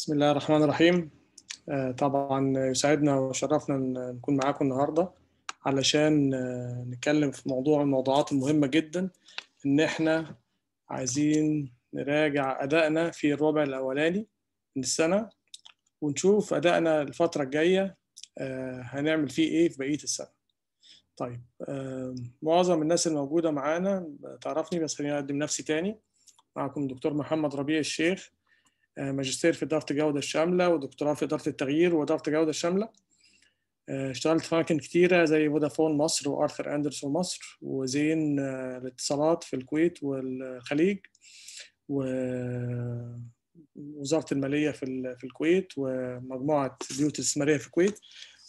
بسم الله الرحمن الرحيم آه، طبعا يسعدنا وشرفنا ان نكون معاكم النهارده علشان آه، نتكلم في موضوع من الموضوعات المهمه جدا ان احنا عايزين نراجع ادائنا في الربع الاولاني من السنه ونشوف ادائنا الفتره الجايه آه، هنعمل فيه ايه في بقيه السنه طيب معظم الناس الموجوده معانا تعرفني بس خليني اقدم نفسي تاني معكم دكتور محمد ربيع الشيخ آه، ماجستير في إدارة الجودة الشاملة ودكتوراه في إدارة التغيير وإدارة الجودة الشاملة آه، اشتغلت في أماكن كتيرة زي فودافون مصر وآرثر أندرسون مصر وزين آه، الاتصالات في الكويت والخليج ووزارة المالية في في الكويت ومجموعة بيوت الاستثمارية في الكويت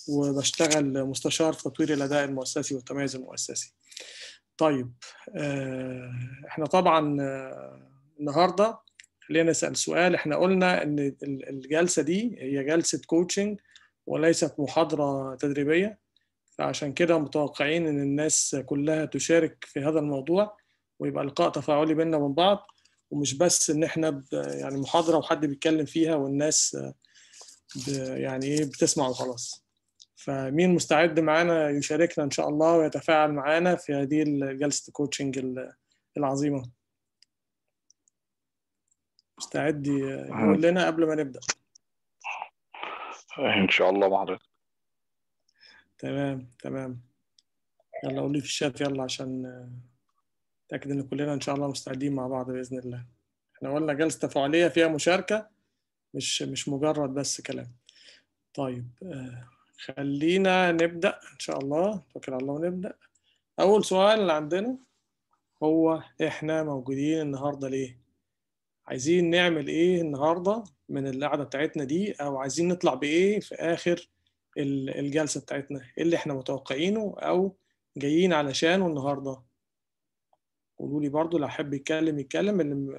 وبشتغل مستشار في تطوير الأداء المؤسسي والتميز المؤسسي. طيب احنا طبعا النهارده خلينا نسال سؤال احنا قلنا ان الجلسه دي هي جلسه كوتشنج وليست محاضره تدريبيه فعشان كده متوقعين ان الناس كلها تشارك في هذا الموضوع ويبقى لقاء تفاعلي بيننا وبين بعض ومش بس ان احنا يعني محاضره وحد بيتكلم فيها والناس يعني ايه بتسمع وخلاص فمين مستعد معانا يشاركنا ان شاء الله ويتفاعل معانا في هذه جلسه الكوتشنج العظيمه مستعد يقول لنا قبل ما نبدا ان شاء الله مع تمام تمام يلا قول لي في الشات يلا عشان نتاكد ان كلنا ان شاء الله مستعدين مع بعض باذن الله احنا قلنا جلسه تفاعليه فيها مشاركه مش مش مجرد بس كلام طيب آه، خلينا نبدا ان شاء الله توكل على الله ونبدا اول سؤال اللي عندنا هو احنا موجودين النهارده ليه عايزين نعمل ايه النهارده من القعده بتاعتنا دي او عايزين نطلع بايه في اخر الجلسه بتاعتنا ايه اللي احنا متوقعينه او جايين علشانه النهارده قولوا لي برضو لو حب يتكلم يتكلم اللي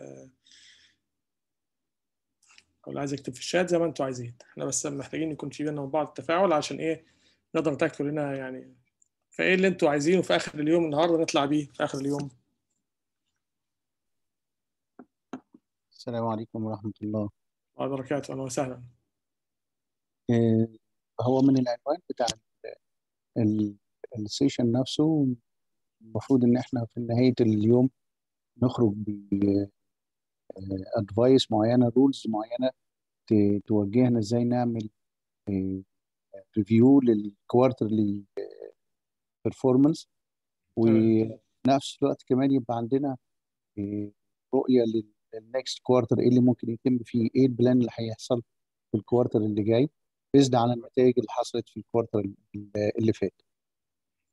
او اللي عايز يكتب في الشات زي ما انتوا عايزين احنا بس محتاجين يكون في بينا بعض التفاعل عشان ايه نقدر نتاكد لنا يعني فايه اللي انتوا عايزينه في اخر اليوم النهارده نطلع بيه في اخر اليوم السلام عليكم ورحمة الله وبركاته أهلا وسهلا آه، هو من العنوان بتاع السيشن نفسه المفروض إن إحنا في نهاية اليوم نخرج ب ادفايس آه، معينة رولز معينة توجهنا إزاي نعمل ريفيو للكوارترلي بيرفورمانس ونفس الوقت كمان يبقى عندنا آه، رؤية لل النكست كوارتر ايه اللي ممكن يتم فيه ايه البلان اللي هيحصل في الكوارتر اللي جاي بيزد على النتائج اللي حصلت في الكوارتر اللي فات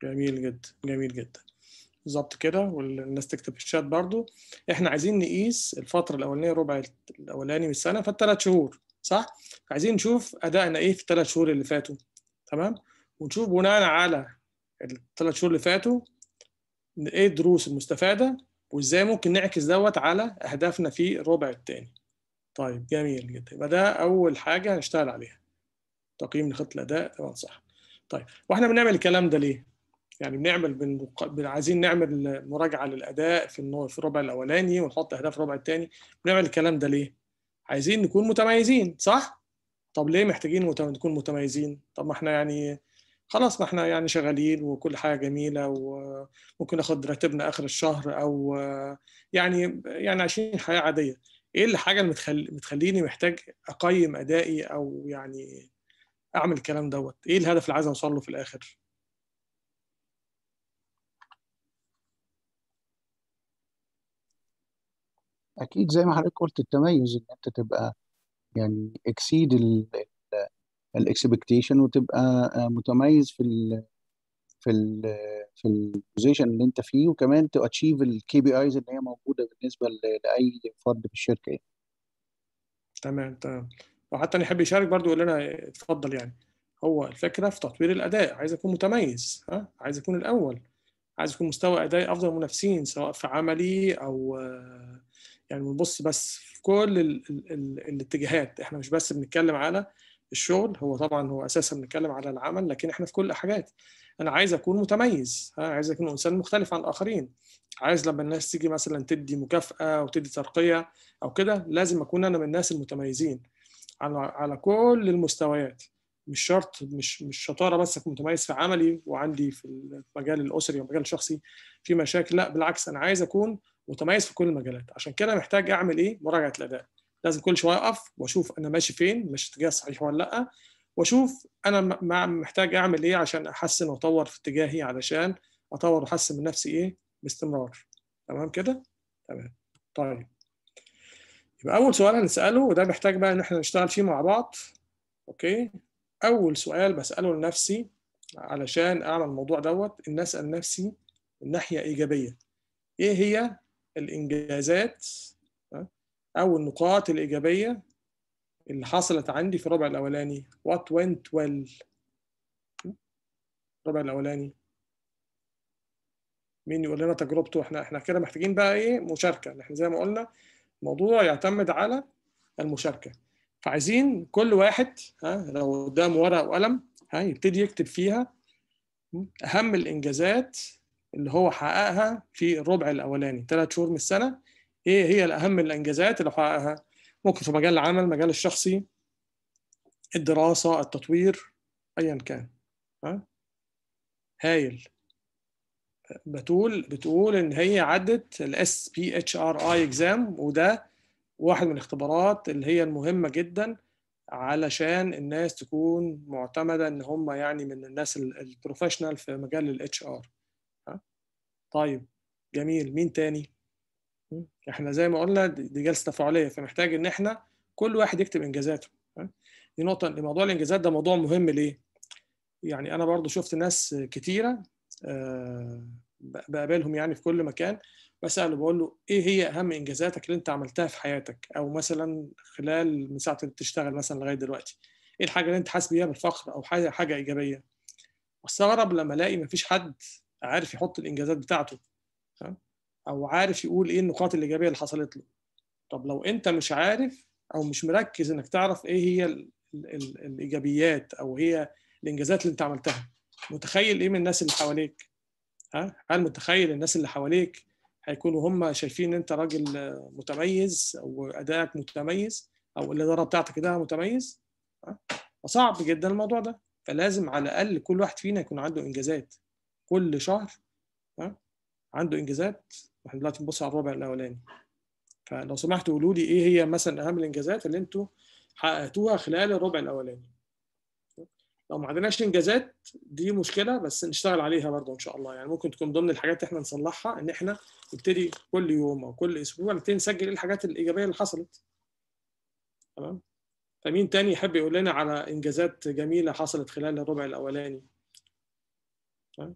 جميل جدا جميل جدا بالظبط كده والناس تكتب في الشات برضو احنا عايزين نقيس الفتره الاولانيه ربع الاولاني من السنه فالثلاث شهور صح عايزين نشوف ادائنا ايه في الثلاث شهور اللي فاتوا تمام ونشوف بناء على الثلاث شهور اللي فاتوا ايه الدروس المستفاده وازاي ممكن نعكس دوت على اهدافنا في الربع الثاني طيب جميل جدا يبقى ده اول حاجه هنشتغل عليها تقييم لخط الاداء طبعا صح طيب واحنا بنعمل الكلام ده ليه يعني بنعمل بن... عايزين نعمل مراجعه للاداء في النو... في الربع الاولاني ونحط اهداف الربع الثاني بنعمل الكلام ده ليه عايزين نكون متميزين صح طب ليه محتاجين نكون متميزين طب ما احنا يعني خلاص ما احنا يعني شغالين وكل حاجه جميله وممكن ناخد راتبنا اخر الشهر او يعني يعني عايشين حياه عاديه ايه الحاجه اللي متخل... متخليني محتاج اقيم ادائي او يعني اعمل الكلام دوت ايه الهدف اللي عايز اوصل له في الاخر اكيد زي ما حضرتك قلت التميز ان انت تبقى يعني اكسيد الاكسبكتيشن وتبقى آه، متميز في الـ في الـ في البوزيشن اللي انت فيه وكمان تو اتشيف الكي بي ايز اللي هي موجوده بالنسبه لاي فرد في الشركه يعني. تمام تمام وحتى اللي يحب يشارك برضو يقول لنا اتفضل يعني هو الفكره في تطوير الاداء عايز اكون متميز ها عايز اكون الاول عايز يكون مستوى ادائي افضل منافسين سواء في عملي او آه، يعني بنبص بس في كل الـ الـ الاتجاهات احنا مش بس بنتكلم على الشغل هو طبعا هو اساسا بنتكلم على العمل لكن احنا في كل الحاجات انا عايز اكون متميز انا عايز اكون انسان مختلف عن الاخرين عايز لما الناس تيجي مثلا تدي مكافاه وتدي ترقيه او كده لازم اكون انا من الناس المتميزين على على كل المستويات مش شرط مش مش شطاره بس اكون متميز في عملي وعندي في المجال الاسري والمجال الشخصي في مشاكل لا بالعكس انا عايز اكون متميز في كل المجالات عشان كده محتاج اعمل ايه مراجعه الاداء لازم كل شويه اقف واشوف انا ماشي فين ماشي اتجاه صحيح ولا لا واشوف انا محتاج اعمل ايه عشان احسن واطور في اتجاهي علشان اطور واحسن من نفسي ايه باستمرار تمام كده تمام طيب يبقى اول سؤال هنساله وده محتاج بقى ان احنا نشتغل فيه مع بعض اوكي اول سؤال بساله لنفسي علشان اعمل الموضوع دوت ان اسال نفسي من ناحيه ايجابيه ايه هي الانجازات او النقاط الايجابيه اللي حصلت عندي في الربع الاولاني what went well الربع الاولاني مين يقول لنا تجربته احنا احنا كده محتاجين بقى ايه مشاركه احنا زي ما قلنا الموضوع يعتمد على المشاركه فعايزين كل واحد ها لو قدامه ورقه وقلم ها يبتدي يكتب فيها اهم الانجازات اللي هو حققها في الربع الاولاني ثلاث شهور من السنه ايه هي الاهم الانجازات اللي حققها ممكن في مجال العمل مجال الشخصي الدراسه التطوير ايا كان ها هايل بتقول بتقول ان هي عدت الاس بي اتش ار اي اكزام وده واحد من الاختبارات اللي هي المهمه جدا علشان الناس تكون معتمده ان هم يعني من الناس البروفيشنال في مجال الاتش ار طيب جميل مين تاني احنا زي ما قلنا دي جلسه تفاعليه فمحتاج ان احنا كل واحد يكتب انجازاته دي نقطه موضوع الانجازات ده موضوع مهم ليه يعني انا برضو شفت ناس كتيره آه، بقابلهم يعني في كل مكان بساله بقول له ايه هي اهم انجازاتك اللي انت عملتها في حياتك او مثلا خلال من ساعه اللي بتشتغل مثلا لغايه دلوقتي ايه الحاجه اللي انت حاسس بيها بالفخر او حاجه حاجه ايجابيه واستغرب لما الاقي مفيش حد عارف يحط الانجازات بتاعته او عارف يقول ايه النقاط الايجابيه اللي حصلت له طب لو انت مش عارف او مش مركز انك تعرف ايه هي الـ الـ الايجابيات او هي الانجازات اللي انت عملتها متخيل ايه من الناس اللي حواليك ها هل متخيل الناس اللي حواليك هيكونوا هم شايفين ان انت راجل متميز او ادائك متميز او الاداره بتاعتك ده متميز ها فصعب جدا الموضوع ده فلازم على الاقل كل واحد فينا يكون عنده انجازات كل شهر ها عنده انجازات احنا دلوقتي بنبص على الربع الاولاني فلو سمحتوا قولوا لي ايه هي مثلا اهم الانجازات اللي انتوا حققتوها خلال الربع الاولاني لو ما عندناش انجازات دي مشكله بس نشتغل عليها برضه ان شاء الله يعني ممكن تكون ضمن الحاجات اللي احنا نصلحها ان احنا نبتدي كل يوم او كل اسبوع نبتدي نسجل ايه الحاجات الايجابيه اللي حصلت تمام فمين تاني يحب يقول لنا على انجازات جميله حصلت خلال الربع الاولاني تمام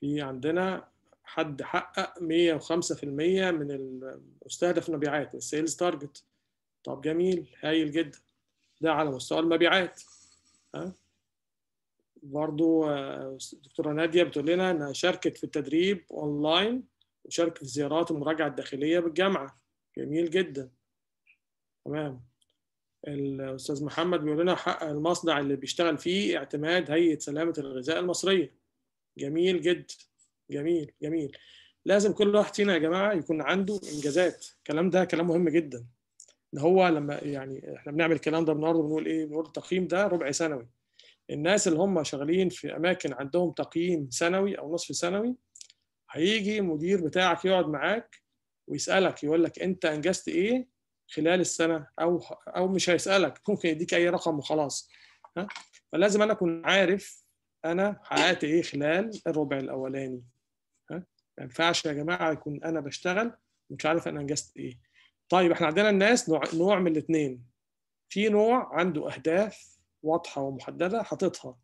في عندنا حد حقق 105% من المستهدف مبيعات السيلز تارجت طب جميل هايل جدا ده على مستوى المبيعات ها برضو الدكتوره آه، ناديه بتقول لنا انها شاركت في التدريب اونلاين وشاركت في زيارات المراجعه الداخليه بالجامعه جميل جدا تمام الاستاذ محمد بيقول لنا حقق المصنع اللي بيشتغل فيه اعتماد هيئه سلامه الغذاء المصريه جميل جدا جميل جميل لازم كل واحد فينا يا جماعه يكون عنده انجازات الكلام ده كلام مهم جدا ان هو لما يعني احنا بنعمل الكلام ده النهارده بنقول ايه بنقول التقييم ده ربع سنوي الناس اللي هم شغالين في اماكن عندهم تقييم سنوي او نصف سنوي هيجي المدير بتاعك يقعد معاك ويسالك يقول لك انت انجزت ايه خلال السنه او او مش هيسالك ممكن يديك اي رقم وخلاص ها فلازم انا اكون عارف انا حققت ايه خلال الربع الاولاني ها ما ينفعش يا جماعه يكون انا بشتغل مش عارف انا انجزت ايه طيب احنا عندنا الناس نوع, نوع من الاثنين في نوع عنده اهداف واضحه ومحدده حاططها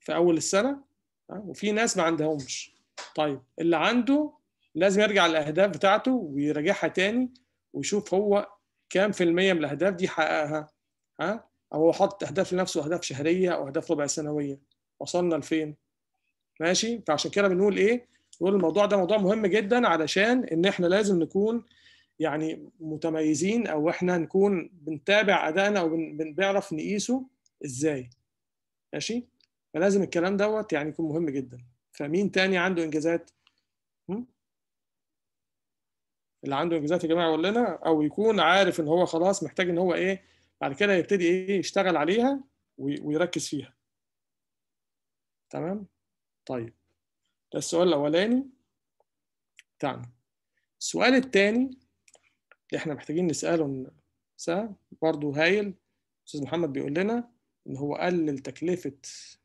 في اول السنه وفي ناس ما عندهمش طيب اللي عنده لازم يرجع للاهداف بتاعته ويراجعها تاني ويشوف هو كام في المية من الأهداف دي حققها ها أو هو حاطط أهداف لنفسه أهداف شهرية أو أهداف ربع سنوية وصلنا لفين ماشي فعشان كده بنقول ايه بنقول الموضوع ده موضوع مهم جدا علشان ان احنا لازم نكون يعني متميزين او احنا نكون بنتابع ادائنا او بنعرف نقيسه ازاي ماشي فلازم الكلام دوت يعني يكون مهم جدا فمين تاني عنده انجازات اللي عنده انجازات يا جماعه يقول لنا او يكون عارف ان هو خلاص محتاج ان هو ايه بعد كده يبتدي ايه يشتغل عليها ويركز فيها تمام طيب ده السؤال الاولاني بتاعنا السؤال الثاني اللي احنا محتاجين نساله سا برضه هايل استاذ محمد بيقول لنا ان هو قلل تكلفه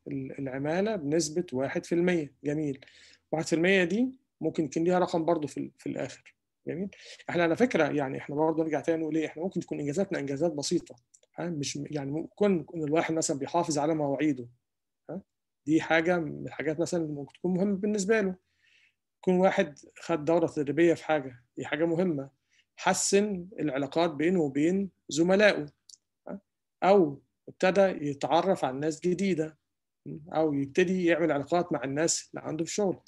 العماله بنسبه 1% جميل 1% دي ممكن يكون ليها رقم برضه في, في الاخر جميل احنا على فكره يعني احنا برضه نرجع تاني نقول ايه احنا ممكن تكون انجازاتنا انجازات بسيطه مش يعني ممكن ان الواحد مثلا بيحافظ على مواعيده دي حاجه من الحاجات مثلا اللي ممكن تكون مهمه بالنسبه له يكون واحد خد دوره تدريبيه في حاجه دي حاجه مهمه حسن العلاقات بينه وبين زملائه او ابتدى يتعرف على ناس جديده او يبتدي يعمل علاقات مع الناس اللي عنده في الشغل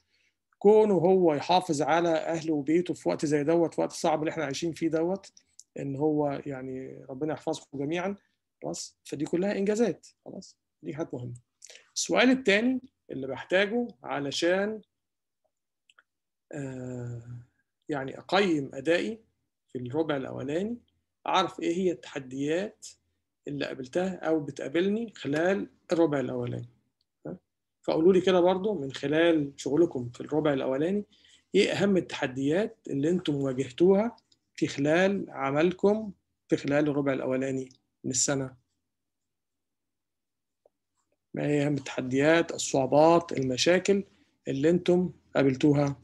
كونه هو يحافظ على اهله وبيته في وقت زي دوت وقت صعب اللي احنا عايشين فيه دوت ان هو يعني ربنا يحفظكم جميعا خلاص فدي كلها انجازات خلاص دي حاجات مهمه السؤال الثاني اللي بحتاجه علشان آه، يعني أقيم أدائي في الربع الأولاني أعرف إيه هي التحديات اللي قابلتها أو بتقابلني خلال الربع الأولاني فقولوا لي كده برضو من خلال شغلكم في الربع الأولاني إيه أهم التحديات اللي أنتم واجهتوها في خلال عملكم في خلال الربع الأولاني من السنة ما هي اهم التحديات الصعوبات المشاكل اللي انتم قابلتوها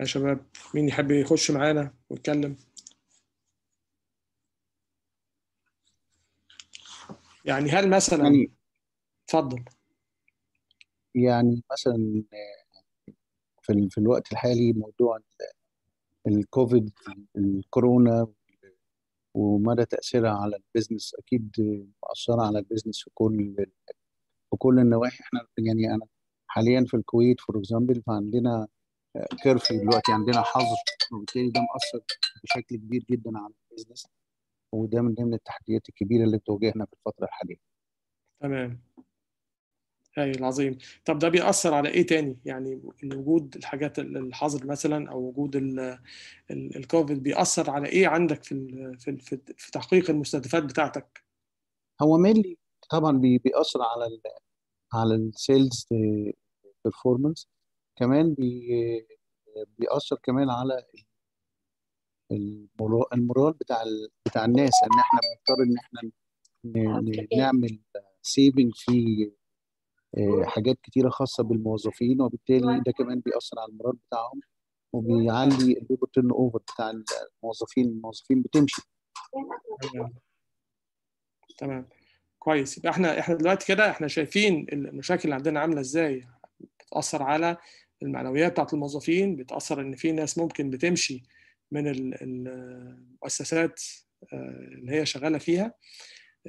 يا شباب مين يحب يخش معانا ويتكلم يعني هل مثلا يعني- اتفضل يعني مثلا في في الوقت الحالي موضوع الكوفيد الكورونا ومدى تاثيرها على البيزنس اكيد مؤثره على البيزنس في كل في كل النواحي احنا يعني انا حاليا في الكويت فور اكزامبل فعندنا كيرفي دلوقتي عندنا حظر وبالتالي ده مأثر بشكل كبير جدا على البيزنس وده من ضمن التحديات الكبيره اللي بتواجهنا في الفتره الحاليه. تمام اي العظيم طب ده بيأثر على ايه تاني يعني وجود الحاجات الحظر مثلا او وجود الكوفيد بيأثر على ايه عندك في في في تحقيق المستهدفات بتاعتك هو مينلي طبعا بيأثر على الـ على السيلز بيرفورمانس كمان بي بيأثر كمان على المورال بتاع بتاع الناس ان احنا بنضطر ان احنا نعمل سيفنج في آه، حاجات كتيره خاصه بالموظفين وبالتالي ده كمان بيأثر على المراد بتاعهم وبيعلي الليبر تيرن اوفر بتاع الموظفين الموظفين بتمشي تمام كويس يبقى احنا احنا دلوقتي كده احنا شايفين المشاكل اللي عندنا عامله ازاي بتأثر على المعنويات بتاعت الموظفين بتأثر ان في ناس ممكن بتمشي من المؤسسات آه، اللي هي شغاله فيها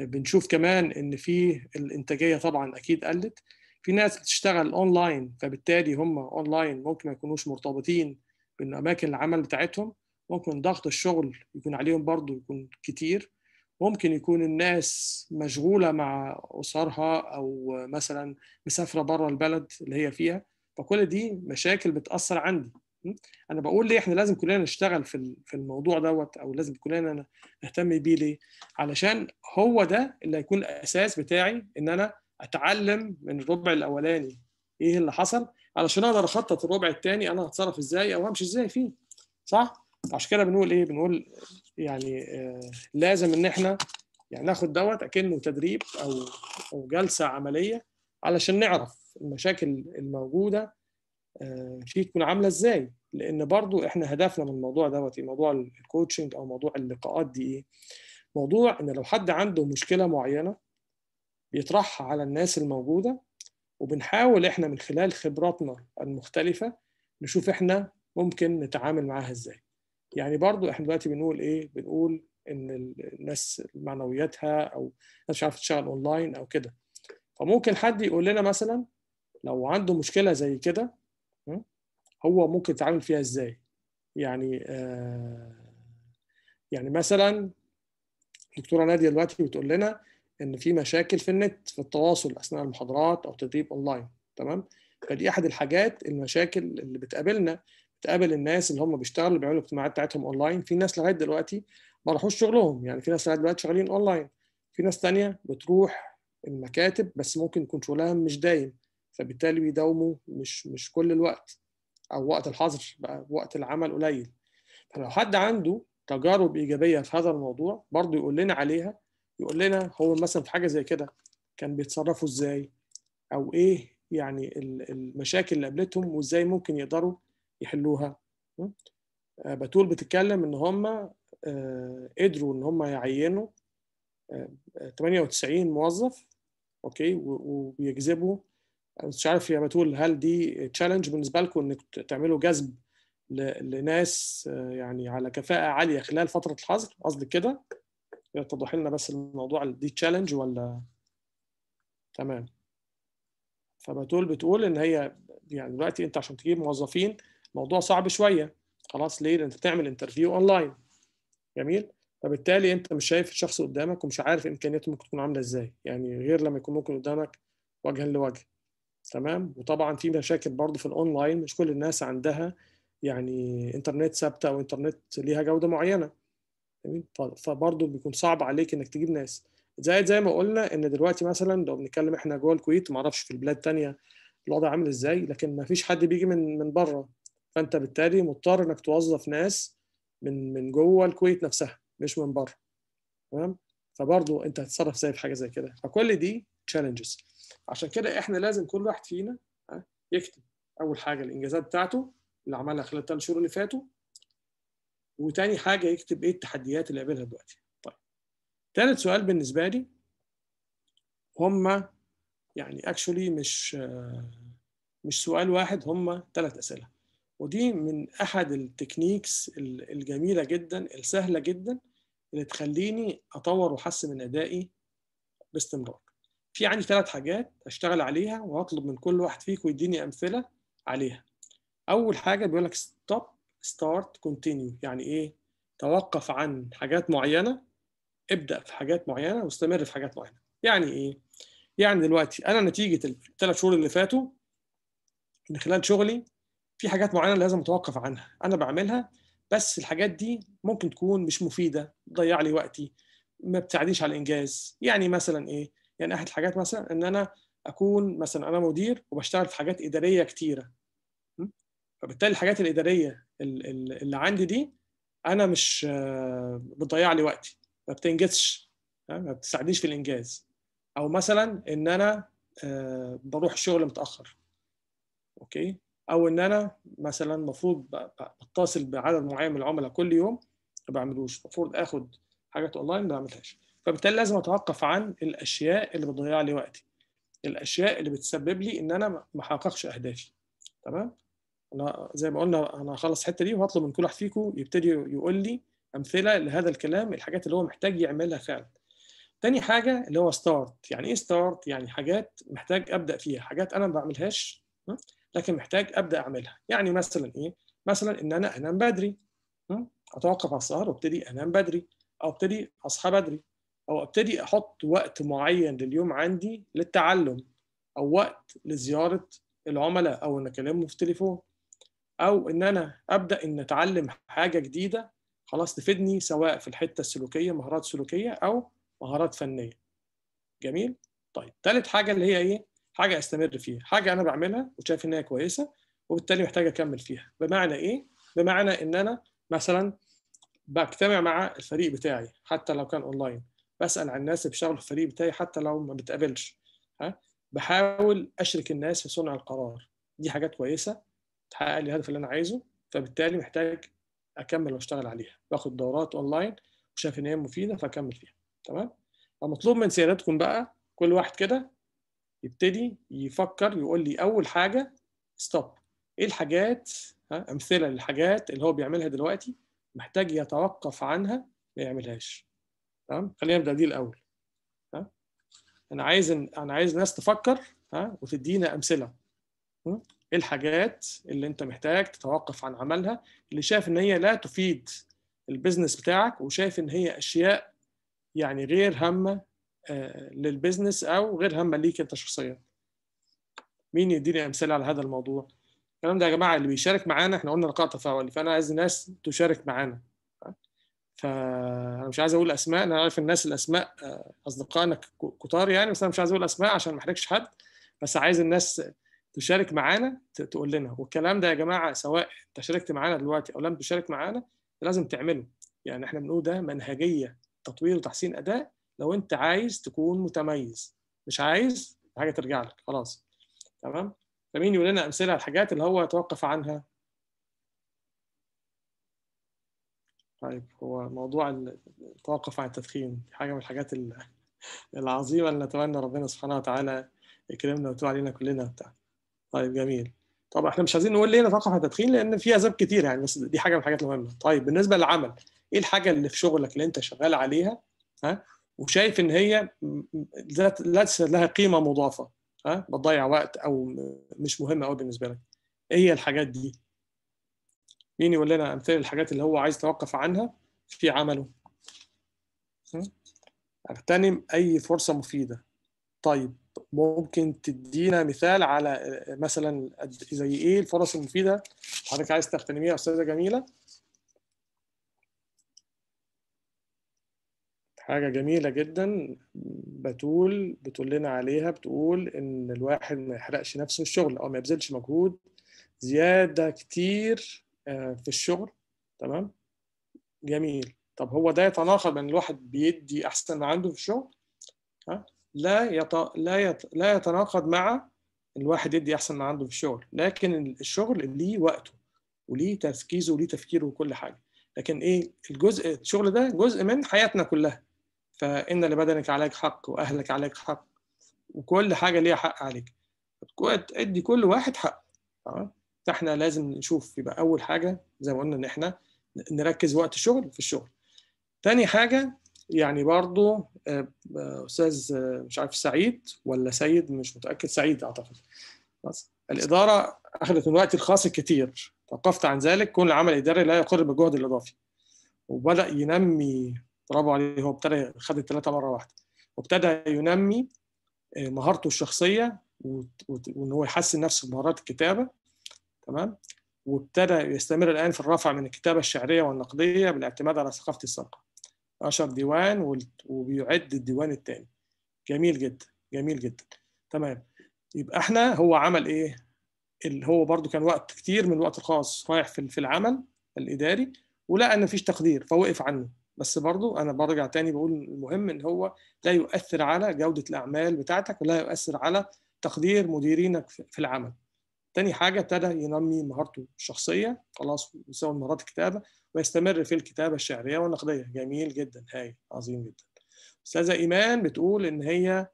بنشوف كمان ان في الانتاجيه طبعا اكيد قلت في ناس بتشتغل اونلاين فبالتالي هم اونلاين ممكن ما يكونوش مرتبطين بالاماكن العمل بتاعتهم ممكن ضغط الشغل يكون عليهم برضو يكون كتير ممكن يكون الناس مشغولة مع أسرها أو مثلا مسافرة بره البلد اللي هي فيها فكل دي مشاكل بتأثر عندي انا بقول ليه احنا لازم كلنا نشتغل في في الموضوع دوت او لازم كلنا نهتم بيه ليه علشان هو ده اللي هيكون الاساس بتاعي ان انا اتعلم من الربع الاولاني ايه اللي حصل علشان اقدر اخطط الربع الثاني انا هتصرف ازاي او همشي ازاي فيه صح عشان كده بنقول ايه بنقول يعني آه لازم ان احنا يعني ناخد دوت اكنه تدريب او او جلسه عمليه علشان نعرف المشاكل الموجوده آه، شيء تكون عامله ازاي لان برضو احنا هدفنا من الموضوع دوت إيه؟ موضوع الكوتشنج او موضوع اللقاءات دي ايه موضوع ان لو حد عنده مشكله معينه بيطرحها على الناس الموجوده وبنحاول احنا من خلال خبراتنا المختلفه نشوف احنا ممكن نتعامل معاها ازاي يعني برضو احنا دلوقتي بنقول ايه بنقول ان الناس معنوياتها او مش عارفه تشتغل اونلاين او كده فممكن حد يقول لنا مثلا لو عنده مشكله زي كده هو ممكن يتعامل فيها ازاي يعني آه، يعني مثلا دكتوره ناديه دلوقتي بتقول لنا ان في مشاكل في النت في التواصل اثناء المحاضرات او تدريب اونلاين تمام فدي احد الحاجات المشاكل اللي بتقابلنا بتقابل الناس اللي هم بيشتغلوا بيعملوا اجتماعات بتاعتهم اونلاين في ناس لغايه دلوقتي ما راحوش شغلهم يعني في ناس لغايه دلوقتي شغالين اونلاين في ناس تانية بتروح المكاتب بس ممكن يكون شغلها مش دايم فبالتالي بيداوموا مش مش كل الوقت او وقت الحظر بقى وقت العمل قليل فلو حد عنده تجارب ايجابيه في هذا الموضوع برضه يقول لنا عليها يقول لنا هو مثلا في حاجه زي كده كان بيتصرفوا ازاي او ايه يعني المشاكل اللي قابلتهم وازاي ممكن يقدروا يحلوها آه، بتول بتتكلم ان هم آه، قدروا ان هم يعينوا 98 آه، موظف اوكي وبيجذبوا مش عارف يا بتقول هل دي تشالنج بالنسبه لكم انك تعملوا جذب لناس آه، يعني على كفاءه عاليه خلال فتره الحظر قصدك كده يتضح لنا بس الموضوع دي تشالنج ولا تمام فبتقول بتقول ان هي يعني دلوقتي انت عشان تجيب موظفين موضوع صعب شويه خلاص ليه؟ لان انت بتعمل انترفيو اونلاين جميل فبالتالي انت مش شايف الشخص قدامك ومش عارف امكانياته ممكن تكون عامله ازاي يعني غير لما يكون ممكن قدامك وجها لوجه تمام وطبعا في مشاكل برضه في الاونلاين مش كل الناس عندها يعني انترنت ثابته او انترنت ليها جوده معينه تمام فبرضه بيكون صعب عليك انك تجيب ناس زائد زي ما قلنا ان دلوقتي مثلا لو بنتكلم احنا جوه الكويت ما اعرفش في البلاد تانية الوضع عامل ازاي لكن ما فيش حد بيجي من من بره فانت بالتالي مضطر انك توظف ناس من من جوه الكويت نفسها مش من بره تمام فبرضه انت هتتصرف ازاي في حاجه زي كده فكل دي تشالنجز عشان كده احنا لازم كل واحد فينا آه، يكتب اول حاجه الانجازات بتاعته اللي عملها خلال الثلاث شهور اللي فاتوا وتاني حاجه يكتب ايه التحديات اللي قابلها دلوقتي طيب ثالث سؤال بالنسبه لي هما يعني اكشولي مش آه، مش سؤال واحد هما ثلاث اسئله ودي من احد التكنيكس الجميله جدا السهله جدا اللي تخليني اطور واحسن من ادائي باستمرار في عندي ثلاث حاجات اشتغل عليها وهطلب من كل واحد فيكم يديني امثله عليها اول حاجه بيقول لك ستوب ستارت كونتينيو يعني ايه توقف عن حاجات معينه ابدا في حاجات معينه واستمر في حاجات معينه يعني ايه يعني دلوقتي انا نتيجه الثلاث شهور اللي فاتوا من خلال شغلي في حاجات معينه لازم اتوقف عنها انا بعملها بس الحاجات دي ممكن تكون مش مفيده تضيع لي وقتي ما بتساعديش على الانجاز يعني مثلا ايه يعني احد الحاجات مثلا ان انا اكون مثلا انا مدير وبشتغل في حاجات اداريه كتيره فبالتالي الحاجات الاداريه اللي عندي دي انا مش آه، بتضيع لي وقتي ما بتنجزش آه، ما بتساعدنيش في الانجاز او مثلا ان انا آه، بروح الشغل متاخر اوكي او ان انا مثلا المفروض بتصل بعدد معين من العملاء كل يوم ما بعملوش المفروض اخد حاجات اونلاين ما بعملهاش فبالتالي لازم اتوقف عن الاشياء اللي بتضيع لي وقتي الاشياء اللي بتسبب لي ان انا ما احققش اهدافي تمام انا زي ما قلنا انا هخلص الحته دي وهطلب من كل واحد فيكم يبتدي يقول لي امثله لهذا الكلام الحاجات اللي هو محتاج يعملها فعلا تاني حاجه اللي هو ستارت يعني ايه ستارت يعني حاجات محتاج ابدا فيها حاجات انا ما بعملهاش لكن محتاج ابدا اعملها يعني مثلا ايه مثلا ان انا انام بدري اتوقف على السهر وابتدي انام بدري او ابتدي اصحى بدري او ابتدي احط وقت معين لليوم عندي للتعلم او وقت لزياره العملاء او ان اكلمهم في التليفون او ان انا ابدا ان اتعلم حاجه جديده خلاص تفيدني سواء في الحته السلوكيه مهارات سلوكيه او مهارات فنيه جميل طيب ثالث حاجه اللي هي ايه حاجه استمر فيها حاجه انا بعملها وشايف ان هي كويسه وبالتالي محتاج اكمل فيها بمعنى ايه بمعنى ان انا مثلا بجتمع مع الفريق بتاعي حتى لو كان اونلاين بسال عن الناس اللي بيشتغلوا في الفريق بتاعي حتى لو ما بتقابلش ها بحاول اشرك الناس في صنع القرار دي حاجات كويسه تحقق لي الهدف اللي انا عايزه فبالتالي محتاج اكمل واشتغل عليها باخد دورات اونلاين وشايف ان هي مفيده فاكمل فيها تمام فمطلوب من سيادتكم بقى كل واحد كده يبتدي يفكر يقول لي اول حاجه ستوب ايه الحاجات ها امثله للحاجات اللي هو بيعملها دلوقتي محتاج يتوقف عنها ما يعملهاش تمام خلينا نبدا دي الاول انا عايز انا عايز ناس تفكر ها وتدينا امثله ايه الحاجات اللي انت محتاج تتوقف عن عملها اللي شايف ان هي لا تفيد البيزنس بتاعك وشايف ان هي اشياء يعني غير هامه آه، للبيزنس او غير هامه ليك انت شخصيا مين يديني امثله على هذا الموضوع الكلام ده يا جماعه اللي بيشارك معانا احنا قلنا لقاء تفاعلي فانا عايز الناس تشارك معانا فانا مش عايز اقول اسماء انا عارف الناس الاسماء آه، اصدقائنا كتار يعني بس انا مش عايز اقول اسماء عشان ما احرجش حد بس عايز الناس تشارك معانا تقول لنا والكلام ده يا جماعه سواء انت شاركت معانا دلوقتي او لم تشارك معانا لازم تعمله يعني احنا بنقول ده منهجيه تطوير وتحسين اداء لو انت عايز تكون متميز مش عايز حاجه ترجع لك خلاص تمام فمين يقول لنا امثله على الحاجات اللي هو يتوقف عنها طيب هو موضوع التوقف عن التدخين حاجه من الحاجات العظيمه اللي نتمنى ربنا سبحانه وتعالى يكرمنا ويتوب علينا كلنا بتاع طيب جميل طب احنا مش عايزين نقول ليه نتوقف عن التدخين لان في اسباب كتير يعني بس دي حاجه من الحاجات المهمه طيب بالنسبه للعمل ايه الحاجه اللي في شغلك اللي انت شغال عليها ها وشايف ان هي ليست لها قيمه مضافه ها بتضيع وقت او مش مهمه قوي بالنسبه لك ايه هي الحاجات دي مين يقول لنا امثله الحاجات اللي هو عايز يتوقف عنها في عمله اغتنم اي فرصه مفيده طيب ممكن تدينا مثال على مثلا زي ايه الفرص المفيده حضرتك عايز تغتنميها يا استاذه جميله حاجة جميلة جدا بتقول بتقول لنا عليها بتقول إن الواحد ما يحرقش نفسه الشغل أو ما يبذلش مجهود زيادة كتير آه، في الشغل تمام جميل طب هو ده يتناقض ان الواحد بيدي احسن ما عنده في الشغل ها لا يط... لا يط... لا يتناقض مع الواحد يدي احسن ما عنده في الشغل لكن الشغل ليه وقته وليه تركيزه وليه تفكيره وكل حاجه لكن ايه الجزء الشغل ده جزء من حياتنا كلها فان لبدنك عليك حق واهلك عليك حق وكل حاجه ليها حق عليك ادي كل واحد حق تمام فاحنا لازم نشوف يبقى اول حاجه زي ما قلنا ان احنا نركز وقت الشغل في الشغل تاني حاجه يعني برضو آه، آه، استاذ آه، مش عارف سعيد ولا سيد مش متاكد سعيد اعتقد بس الاداره اخذت من وقتي الخاص الكثير توقفت عن ذلك كل عمل اداري لا يقر بالجهد الاضافي وبدا ينمي برافو عليه هو ابتدى خد الثلاثه مره واحده وابتدى ينمي مهارته الشخصيه وان هو يحسن نفسه بمهارات الكتابه تمام وابتدى يستمر الآن في الرفع من الكتابة الشعرية والنقدية بالاعتماد على ثقافة السرقه نشر ديوان وبيعد الديوان الثاني جميل جدا جميل جدا تمام يبقى احنا هو عمل ايه اللي هو برضو كان وقت كتير من الوقت الخاص رايح في العمل الاداري ولقى ان مفيش تقدير فوقف عنه بس برضو انا برجع تاني بقول المهم ان هو لا يؤثر على جوده الاعمال بتاعتك ولا يؤثر على تقدير مديرينك في العمل تاني حاجة ابتدى ينمي مهارته الشخصية خلاص ويساوي مهارات الكتابة ويستمر في الكتابة الشعرية والنقدية جميل جدا هاي عظيم جدا أستاذة إيمان بتقول إن هي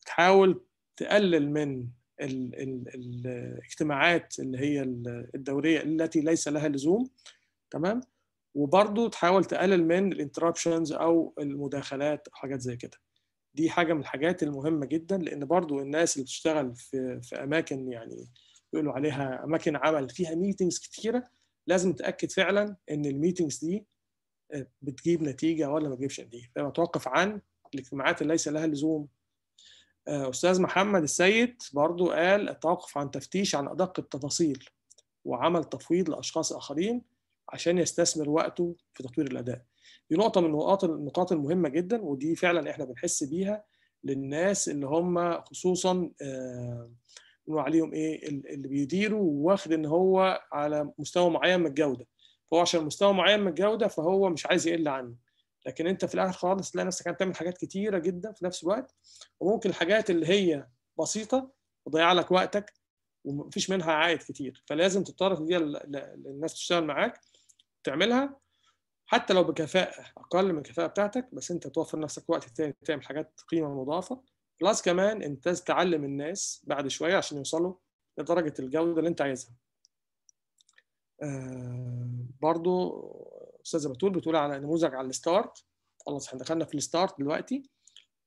بتحاول آه، تقلل من ال ال الاجتماعات اللي هي الدورية التي ليس لها لزوم تمام وبرضه تحاول تقلل من الانتربشنز أو المداخلات أو حاجات زي كده دي حاجه من الحاجات المهمه جدا لان برضو الناس اللي بتشتغل في في اماكن يعني بيقولوا عليها اماكن عمل فيها ميتينجز كتيره لازم تاكد فعلا ان الميتينجز دي آه، بتجيب نتيجه ولا ما بتجيبش نتيجه توقف عن الاجتماعات اللي ليس لها لزوم آه، استاذ محمد السيد برضو قال التوقف عن تفتيش عن ادق التفاصيل وعمل تفويض لاشخاص اخرين عشان يستثمر وقته في تطوير الاداء دي نقطه من النقاط النقاط المهمه جدا ودي فعلا احنا بنحس بيها للناس اللي هم خصوصا آه بنقول عليهم ايه اللي بيديروا واخد ان هو على مستوى معين من الجوده فهو عشان مستوى معين من الجوده فهو مش عايز يقل عنه لكن انت في الاخر خالص تلاقي نفسك عم تعمل حاجات كتيره جدا في نفس الوقت وممكن الحاجات اللي هي بسيطه تضيع لك وقتك ومفيش منها عائد كتير فلازم تضطر ان دي الناس تشتغل معاك تعملها حتى لو بكفاءه اقل من الكفاءه بتاعتك بس انت توفر نفسك وقت تاني تعمل حاجات قيمه مضافه بلس كمان انت تعلم الناس بعد شويه عشان يوصلوا لدرجه الجوده اللي انت عايزها آه، برضو استاذه بتقول بتقول على نموذج على الستارت خلاص احنا دخلنا في الستارت دلوقتي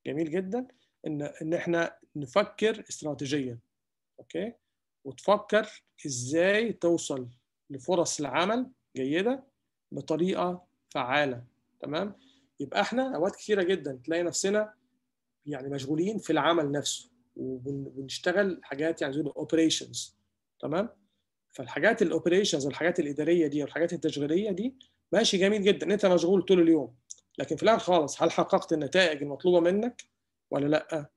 جميل جدا ان ان احنا نفكر استراتيجيا اوكي وتفكر ازاي توصل لفرص العمل جيده بطريقه فعاله تمام يبقى احنا اوقات كثيره جدا تلاقي نفسنا يعني مشغولين في العمل نفسه وبنشتغل حاجات يعني زي الاوبريشنز تمام فالحاجات الاوبريشنز والحاجات الاداريه دي والحاجات التشغيليه دي ماشي جميل جدا انت مشغول طول اليوم لكن في الاخر خالص هل حققت النتائج المطلوبه منك ولا لا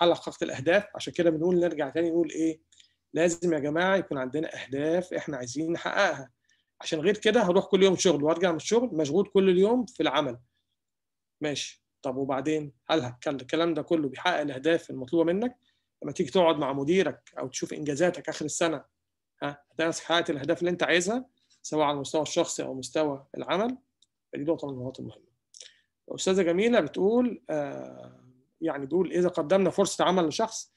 هل حققت الاهداف عشان كده بنقول نرجع تاني نقول ايه لازم يا جماعه يكون عندنا اهداف احنا عايزين نحققها عشان غير كده هروح كل يوم شغل وارجع من الشغل مشغول كل اليوم في العمل ماشي طب وبعدين هل الكلام ده كله بيحقق الاهداف المطلوبه منك لما تيجي تقعد مع مديرك او تشوف انجازاتك اخر السنه ها هتلاقي حققت الاهداف اللي انت عايزها سواء على المستوى الشخصي او مستوى العمل دي نقطه من النقاط المهمه الاستاذه جميله بتقول آه يعني بيقول اذا قدمنا فرصه عمل لشخص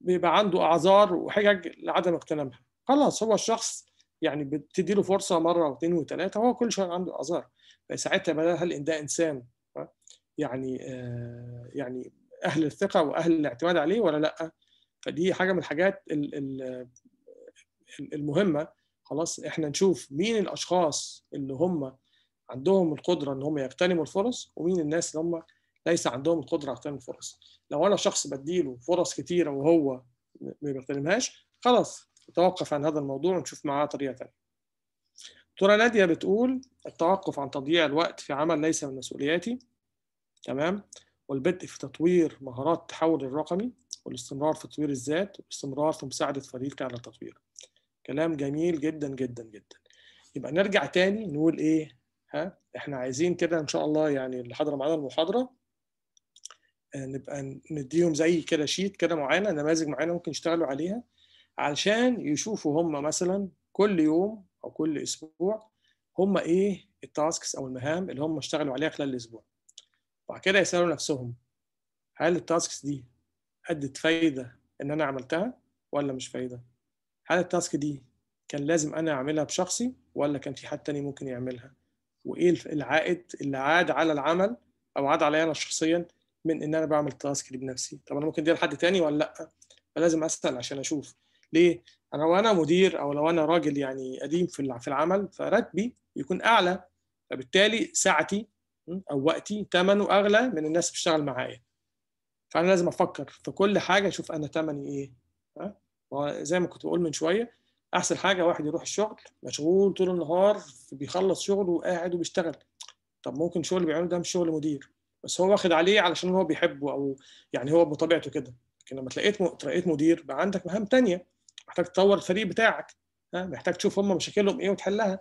بيبقى عنده اعذار وحجج لعدم اغتنامها خلاص هو الشخص يعني بتدي له فرصه مره واثنين وثلاثه هو كل شويه عنده اعذار ساعتها بقى هل إن ده انسان آه، يعني آه، يعني اهل الثقه واهل الاعتماد عليه ولا لا فدي حاجه من الحاجات المهمه خلاص احنا نشوف مين الاشخاص اللي هم عندهم القدره ان هم يغتنموا الفرص ومين الناس اللي هم ليس عندهم القدره على اغتنام الفرص لو انا شخص بديله فرص كتيره وهو ما بيغتنمهاش خلاص نتوقف عن هذا الموضوع ونشوف معاه طريقه ثانيه. دكتوره ناديه بتقول التوقف عن تضييع الوقت في عمل ليس من مسؤولياتي تمام والبدء في تطوير مهارات التحول الرقمي والاستمرار في تطوير الذات والاستمرار في مساعده فريقك على التطوير. كلام جميل جدا جدا جدا. يبقى نرجع تاني نقول ايه؟ ها احنا عايزين كده ان شاء الله يعني اللي حضر معانا المحاضره آه، نبقى نديهم زي كده شيت كده معينه نماذج معينه ممكن يشتغلوا عليها علشان يشوفوا هم مثلا كل يوم او كل اسبوع هم ايه التاسكس او المهام اللي هم اشتغلوا عليها خلال الاسبوع بعد كده يسالوا نفسهم هل التاسكس دي ادت فايده ان انا عملتها ولا مش فايده هل التاسك دي كان لازم انا اعملها بشخصي ولا كان في حد تاني ممكن يعملها وايه العائد اللي عاد على العمل او عاد عليا انا شخصيا من ان انا بعمل التاسك دي بنفسي طب انا ممكن دي لحد تاني ولا لا فلازم اسال عشان اشوف ليه؟ انا لو انا مدير او لو انا راجل يعني قديم في في العمل فراتبي يكون اعلى فبالتالي ساعتي او وقتي ثمنه اغلى من الناس بتشتغل معايا فانا لازم افكر في كل حاجه اشوف انا ثمني ايه ها زي ما كنت بقول من شويه احسن حاجه واحد يروح الشغل مشغول طول النهار بيخلص شغله وقاعد وبيشتغل طب ممكن الشغل اللي بيعمله ده مش شغل مدير بس هو واخد عليه علشان هو بيحبه او يعني هو بطبيعته كده لكن لما تلاقيت م... تلاقيت مدير بقى عندك مهام ثانيه محتاج تطور الفريق بتاعك محتاج تشوف هم مشاكلهم ايه وتحلها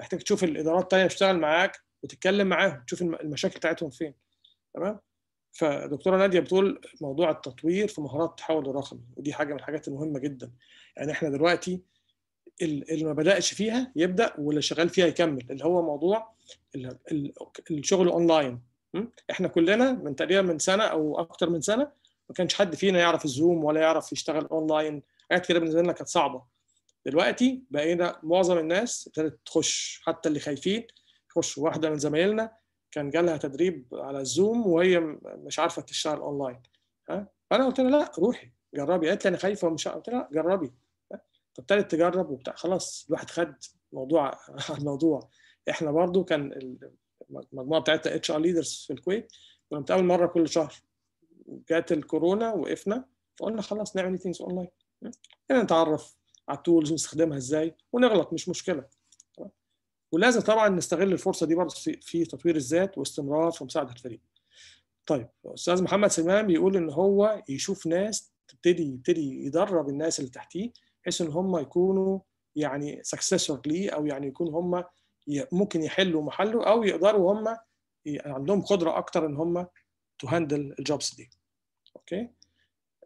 محتاج تشوف الادارات الثانيه تشتغل معاك وتتكلم معاهم تشوف المشاكل بتاعتهم فين تمام فدكتوره ناديه بتقول موضوع التطوير في مهارات التحول الرقمي ودي حاجه من الحاجات المهمه جدا يعني احنا دلوقتي اللي ما بداش فيها يبدا واللي شغال فيها يكمل اللي هو موضوع الشغل اونلاين احنا كلنا من تقريبا من سنه او اكتر من سنه ما كانش حد فينا يعرف الزوم ولا يعرف يشتغل اونلاين حاجات كده بالنسبه لنا كانت صعبه دلوقتي بقينا معظم الناس ابتدت تخش حتى اللي خايفين تخش واحده من زمايلنا كان جالها تدريب على الزوم وهي مش عارفه تشتغل اونلاين ها فانا قلت لها لا روحي جربي قالت لي انا خايفه ومش قلت لها جربي فابتدت تجرب وبتاع خلاص الواحد خد موضوع على احنا برضو كان المجموعه بتاعتنا اتش ار ليدرز في الكويت كنا بنتقابل مره كل شهر جت الكورونا وقفنا فقلنا خلاص نعمل ميتينجز اونلاين يعني نتعرف على التولز ونستخدمها ازاي ونغلط مش مشكله ولازم طبعا نستغل الفرصه دي برضه في تطوير الذات واستمرار في مساعده الفريق طيب استاذ محمد سلمان بيقول ان هو يشوف ناس تبتدي يبتدي يدرب الناس اللي تحتيه بحيث ان هم يكونوا يعني سكسيسور ليه او يعني يكون هم ممكن يحلوا محله او يقدروا هم عندهم قدره اكتر ان هم تو هاندل الجوبس دي اوكي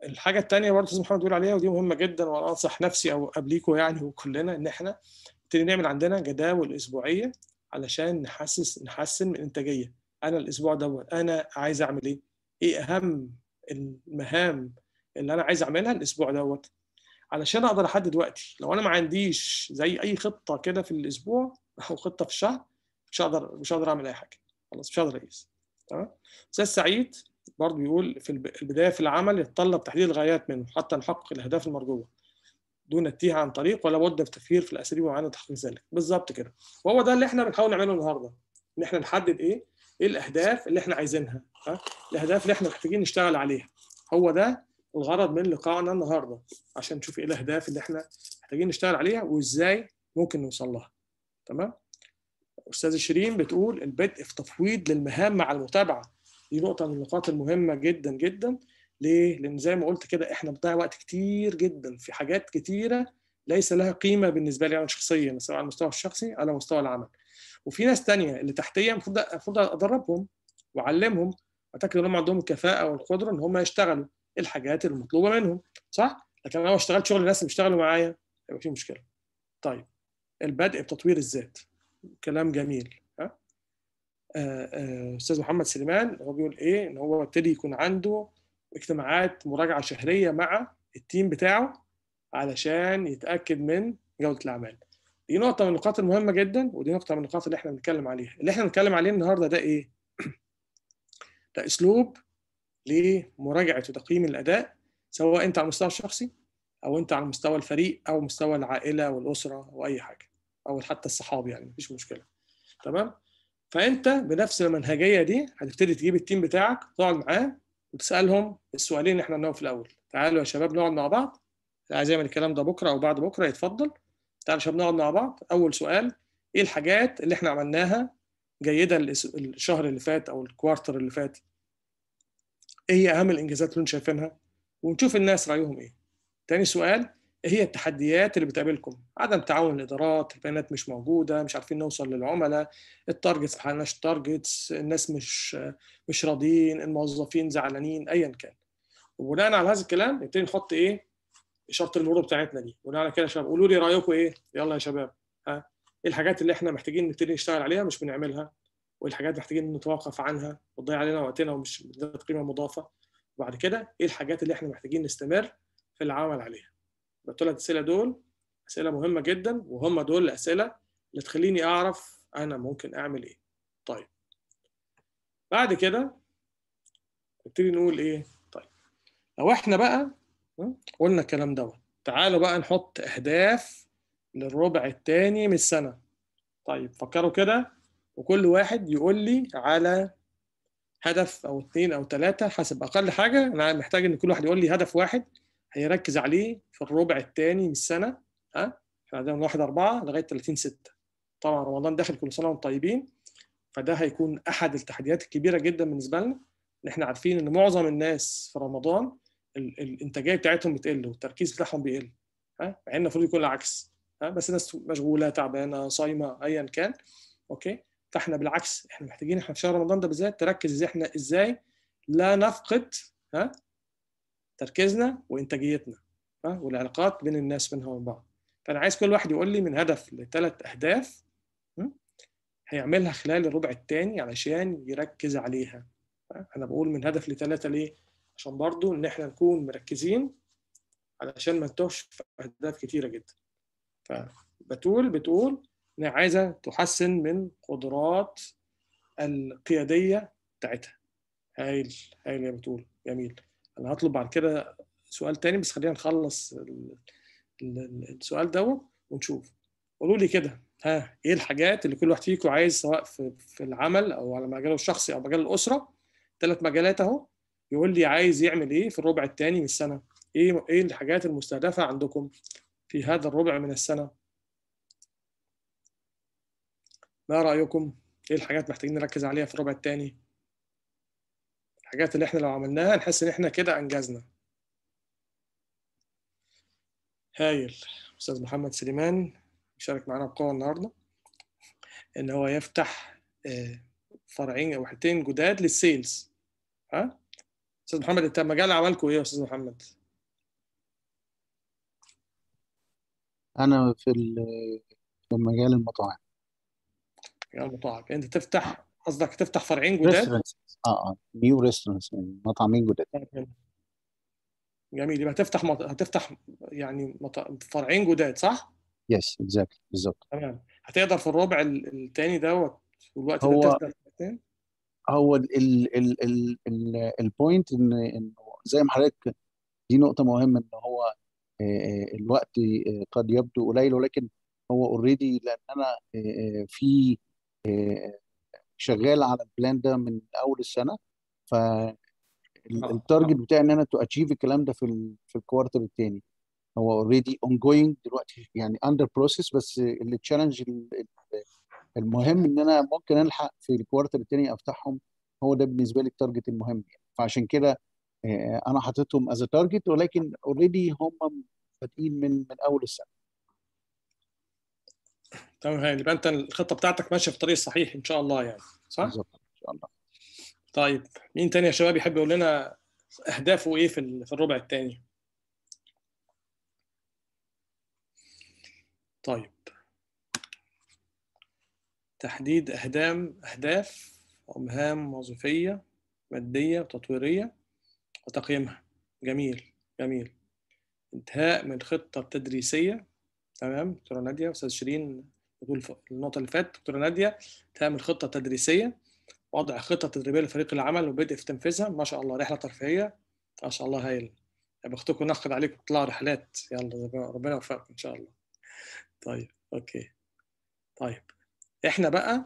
الحاجه الثانيه برضه لازم محمد بيقول عليها ودي مهمه جدا وانا انصح نفسي او قبليكم يعني وكلنا ان احنا نبتدي نعمل عندنا جداول اسبوعيه علشان نحسس نحسن من الانتاجيه انا الاسبوع دوت انا عايز اعمل ايه ايه اهم المهام اللي انا عايز اعملها الاسبوع دوت علشان اقدر احدد وقتي لو انا ما عنديش زي اي خطه كده في الاسبوع او خطه في الشهر مش هقدر مش هقدر اعمل اي حاجه خلاص مش هقدر اقيس تمام استاذ سعيد برضه بيقول في البدايه في العمل يتطلب تحديد الغايات منه حتى نحقق الاهداف المرجوه دون التيه عن طريق ولا بد في تفكير في الاساليب ومعانا تحقيق ذلك بالظبط كده وهو ده اللي احنا بنحاول نعمله النهارده ان احنا نحدد ايه ايه الاهداف اللي احنا عايزينها ها الاهداف اللي احنا محتاجين نشتغل عليها هو ده الغرض من لقاءنا النهارده عشان نشوف ايه الاهداف اللي احنا محتاجين نشتغل عليها وازاي ممكن نوصل لها تمام استاذ شيرين بتقول البدء في تفويض للمهام مع المتابعه دي نقطه من النقاط المهمه جدا جدا ليه؟ لان زي ما قلت كده احنا بنضيع وقت كتير جدا في حاجات كتيره ليس لها قيمه بالنسبه لي انا شخصيا سواء على المستوى الشخصي او على مستوى العمل. وفي ناس تانية اللي تحتيه المفروض المفروض ادربهم واعلمهم اتاكد ان هم عندهم الكفاءه والقدره ان هم يشتغلوا الحاجات المطلوبه منهم صح؟ لكن انا لو اشتغلت شغل الناس اللي بيشتغلوا معايا هيبقى في مشكله. طيب البدء بتطوير الذات كلام جميل آه، آه، استاذ محمد سليمان هو بيقول ايه ان هو ابتدي يكون عنده اجتماعات مراجعه شهريه مع التيم بتاعه علشان يتاكد من جوده الاعمال دي نقطه من النقاط المهمه جدا ودي نقطه من النقاط اللي احنا بنتكلم عليها اللي احنا بنتكلم عليه النهارده ده ايه ده اسلوب لمراجعه وتقييم الاداء سواء انت على المستوى الشخصي او انت على مستوى الفريق او مستوى العائله والاسره او اي حاجه او حتى الصحاب يعني مفيش مشكله تمام فانت بنفس المنهجيه دي هتبتدي تجيب التيم بتاعك تقعد معاه وتسالهم السؤالين اللي احنا قلناهم في الاول تعالوا يا شباب نقعد مع بعض عايز اعمل الكلام ده بكره او بعد بكره يتفضل تعالوا يا شباب نقعد مع بعض اول سؤال ايه الحاجات اللي احنا عملناها جيده الشهر اللي فات او الكوارتر اللي فات ايه اهم الانجازات اللي انتم شايفينها ونشوف الناس رايهم ايه تاني سؤال هي التحديات اللي بتقابلكم عدم تعاون الادارات البيانات مش موجوده مش عارفين نوصل للعملاء التارجتس ما حققناش تارجتس الناس مش مش راضيين الموظفين زعلانين ايا كان وبناء على هذا الكلام نبتدي نحط ايه اشاره المرور بتاعتنا دي بناء على كده يا شباب قولوا لي رايكم ايه يلا يا شباب ها ايه الحاجات اللي احنا محتاجين نبتدي نشتغل عليها مش بنعملها وايه الحاجات محتاجين نتوقف عنها وتضيع علينا وقتنا ومش قيمه مضافه وبعد كده ايه الحاجات اللي احنا محتاجين نستمر في العمل عليها الثلاث اسئله دول اسئله مهمه جدا وهم دول الاسئله اللي تخليني اعرف انا ممكن اعمل ايه طيب بعد كده نبتدي نقول ايه طيب لو احنا بقى قلنا الكلام دوت تعالوا بقى نحط اهداف للربع الثاني من السنه طيب فكروا كده وكل واحد يقول لي على هدف او اثنين او ثلاثه حسب اقل حاجه انا محتاج ان كل واحد يقول لي هدف واحد هيركز عليه في الربع الثاني من السنه ها احنا عندنا من 1 4 لغايه 30 6 طبعا رمضان داخل كل سنه وانتم طيبين فده هيكون احد التحديات الكبيره جدا بالنسبه لنا ان احنا عارفين ان معظم الناس في رمضان الانتاجيه بتاعتهم بتقل والتركيز بتاعهم بيقل ها مع ان المفروض يكون العكس ها بس الناس مشغوله تعبانه صايمه ايا كان اوكي فاحنا بالعكس احنا محتاجين احنا في شهر رمضان ده بالذات تركز ازاي احنا ازاي لا نفقد ها تركيزنا وانتاجيتنا والعلاقات بين الناس بينها وبين بعض فانا عايز كل واحد يقول لي من هدف لثلاث اهداف هيعملها خلال الربع الثاني علشان يركز عليها انا بقول من هدف لثلاثه ليه عشان برضو ان احنا نكون مركزين علشان ما نتوهش في اهداف كتيره جدا فبتول بتقول انها عايزه تحسن من قدرات القياديه بتاعتها هايل هايل يا بتول جميل انا هطلب بعد كده سؤال تاني بس خلينا نخلص السؤال ده ونشوف قولوا لي كده ها ايه الحاجات اللي كل واحد فيكم عايز سواء في, في العمل او على مجاله الشخصي او مجال الاسره ثلاث مجالات اهو يقول لي عايز يعمل ايه في الربع الثاني من السنه ايه ايه الحاجات المستهدفه عندكم في هذا الربع من السنه ما رايكم ايه الحاجات محتاجين نركز عليها في الربع الثاني الحاجات اللي احنا لو عملناها نحس ان احنا كده انجزنا هايل استاذ محمد سليمان شارك معانا بقوه النهارده ان هو يفتح آه، فرعين او حتتين جداد للسيلز ها استاذ محمد انت مجال عملكم ايه يا استاذ محمد انا في في مجال المطاعم مجال المطاعم انت تفتح قصدك تفتح فرعين جداد اه اه نيو يعني ريستورانتس مطعمين جداد آه، جميل يبقى هتفتح مط... هتفتح يعني مط... فرعين جداد صح؟ يس اكزاكتلي بالظبط تمام هتقدر في الربع الثاني دوت والوقت هو اللي هو البوينت ان انه زي ما حضرتك دي نقطه مهمه ان هو آه، آه، الوقت قد يبدو قليل ولكن هو اوريدي لان انا في شغال على البلان ده من اول السنه ف التارجت آه. بتاعي ان انا تو اتشيف الكلام ده في الـ في الكوارتر الثاني هو اوريدي اون جوينج دلوقتي يعني اندر بروسيس بس التشالنج المهم ان انا ممكن الحق في الكوارتر الثاني افتحهم هو ده بالنسبه لي التارجت المهم يعني فعشان كده آه، انا حاططهم از تارجت ولكن اوريدي هم بادئين من من اول السنه تمام طيب يبقى انت الخطه بتاعتك ماشيه في الطريق الصحيح ان شاء الله يعني صح؟ بالظبط ان شاء الله طيب مين تاني يا شباب يحب يقول لنا اهدافه ايه في في الربع الثاني؟ طيب تحديد اهدام اهداف ومهام وظيفيه ماديه وتطويريه وتقييمها جميل جميل انتهاء من الخطه التدريسيه تمام دكتوره ناديه استاذ شيرين النقطه اللي فاتت دكتوره ناديه تعمل خطه تدريسيه وضع خطه تدريبيه لفريق العمل وبدء في تنفيذها ما شاء الله رحله ترفيهيه ما شاء الله هايل يا بختكم ناخد عليكم تطلعوا رحلات يلا ربنا يوفقكم ان شاء الله طيب اوكي طيب احنا بقى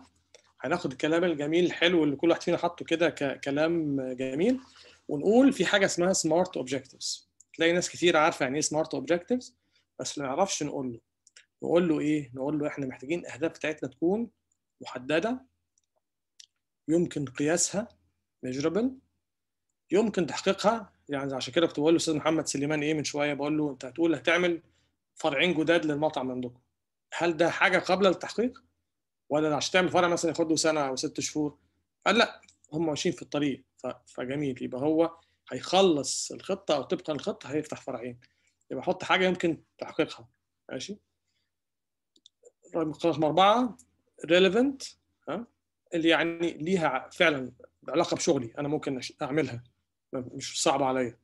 هناخد الكلام الجميل الحلو اللي كل واحد فينا حاطه كده ككلام جميل ونقول في حاجه اسمها سمارت اوبجكتيفز تلاقي ناس كتير عارفه يعني ايه سمارت اوبجكتيفز بس ما يعرفش نقول له نقول له ايه نقول له احنا محتاجين الاهداف بتاعتنا تكون محدده يمكن قياسها ميجربل يمكن تحقيقها يعني عشان كده كنت بقول له استاذ محمد سليمان ايه من شويه بقول له انت هتقول هتعمل فرعين جداد للمطعم عندكم هل ده حاجه قابله للتحقيق ولا عشان تعمل فرع مثلا ياخد له سنه او ست شهور قال لا هم ماشيين في الطريق فجميل يبقى هو هيخلص الخطه او طبقا للخطه هيفتح فرعين يبقى حط حاجه يمكن تحقيقها ماشي رقم طيب، اربعه relevant ها اللي يعني ليها فعلا علاقه بشغلي انا ممكن اعملها مش صعبه عليا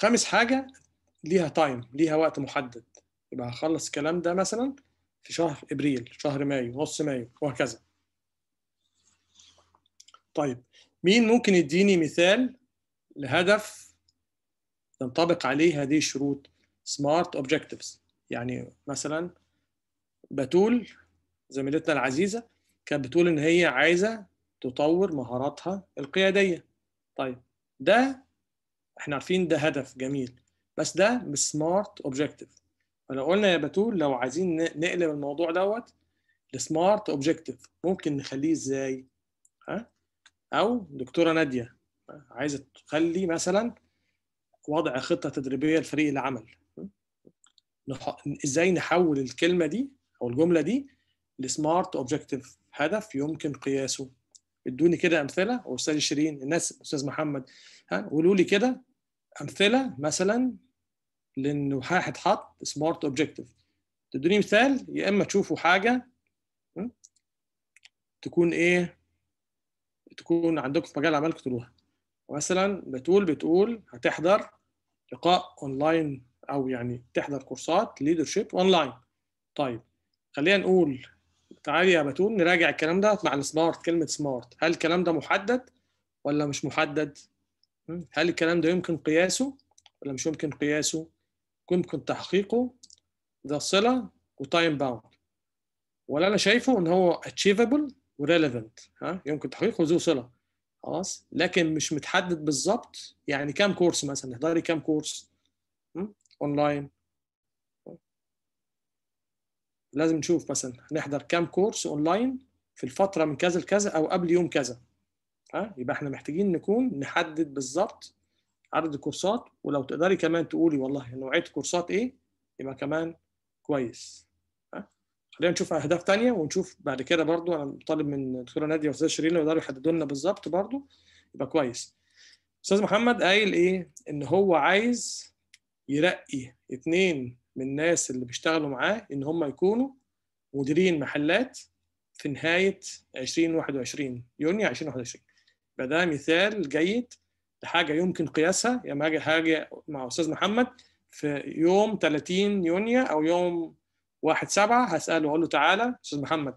خامس حاجه ليها تايم ليها وقت محدد يبقى هخلص الكلام ده مثلا في شهر ابريل شهر مايو نص مايو وهكذا طيب مين ممكن يديني مثال لهدف تنطبق عليه هذه الشروط سمارت اوبجكتيفز يعني مثلا بتول زميلتنا العزيزه كانت بتقول ان هي عايزه تطور مهاراتها القياديه طيب ده احنا عارفين ده هدف جميل بس ده مش سمارت اوبجيكتيف فلو قلنا يا بتول لو عايزين نقلب الموضوع دوت لسمارت اوبجيكتيف ممكن نخليه ازاي ها او دكتوره ناديه عايزه تخلي مثلا وضع خطه تدريبيه لفريق العمل ازاي نحول الكلمه دي او الجمله دي لسمارت اوبجكتيف هدف يمكن قياسه ادوني كده امثله واستاذ شيرين الناس استاذ محمد ها قولوا لي كده امثله مثلا لانه واحد حط سمارت اوبجكتيف تدوني مثال يا اما تشوفوا حاجه تكون ايه تكون عندكم في مجال عملكم تروها مثلا بتقول بتقول هتحضر لقاء اونلاين او يعني تحضر كورسات ليدرشيب اونلاين طيب خلينا نقول تعالي يا بتون نراجع الكلام ده مع السمارت كلمه سمارت هل الكلام ده محدد ولا مش محدد هل الكلام ده يمكن قياسه ولا مش يمكن قياسه يمكن تحقيقه ذا صله وتايم باوند ولا انا شايفه ان هو achievable وريليفنت ها يمكن تحقيقه ذو صله خلاص لكن مش متحدد بالظبط يعني كام كورس مثلا تحضري كام كورس اونلاين لازم نشوف مثلا هنحضر كام كورس اونلاين في الفتره من كذا لكذا او قبل يوم كذا ها يبقى احنا محتاجين نكون نحدد بالظبط عدد الكورسات ولو تقدري كمان تقولي والله نوعيه كورسات ايه يبقى كمان كويس ها خلينا نشوف اهداف ثانيه ونشوف بعد كده برضو انا طالب من الدكتوره ناديه واستاذ شيرين يقدروا يحددوا لنا بالظبط برضو يبقى كويس استاذ محمد قايل ايه ان هو عايز يرقي اثنين من الناس اللي بيشتغلوا معاه ان هم يكونوا مديرين محلات في نهايه 2021 يونيو 2021 يبقى ده مثال جيد لحاجه يمكن قياسها يا يعني حاجه مع استاذ محمد في يوم 30 يونيو او يوم 1 7 هساله اقول له تعالى استاذ محمد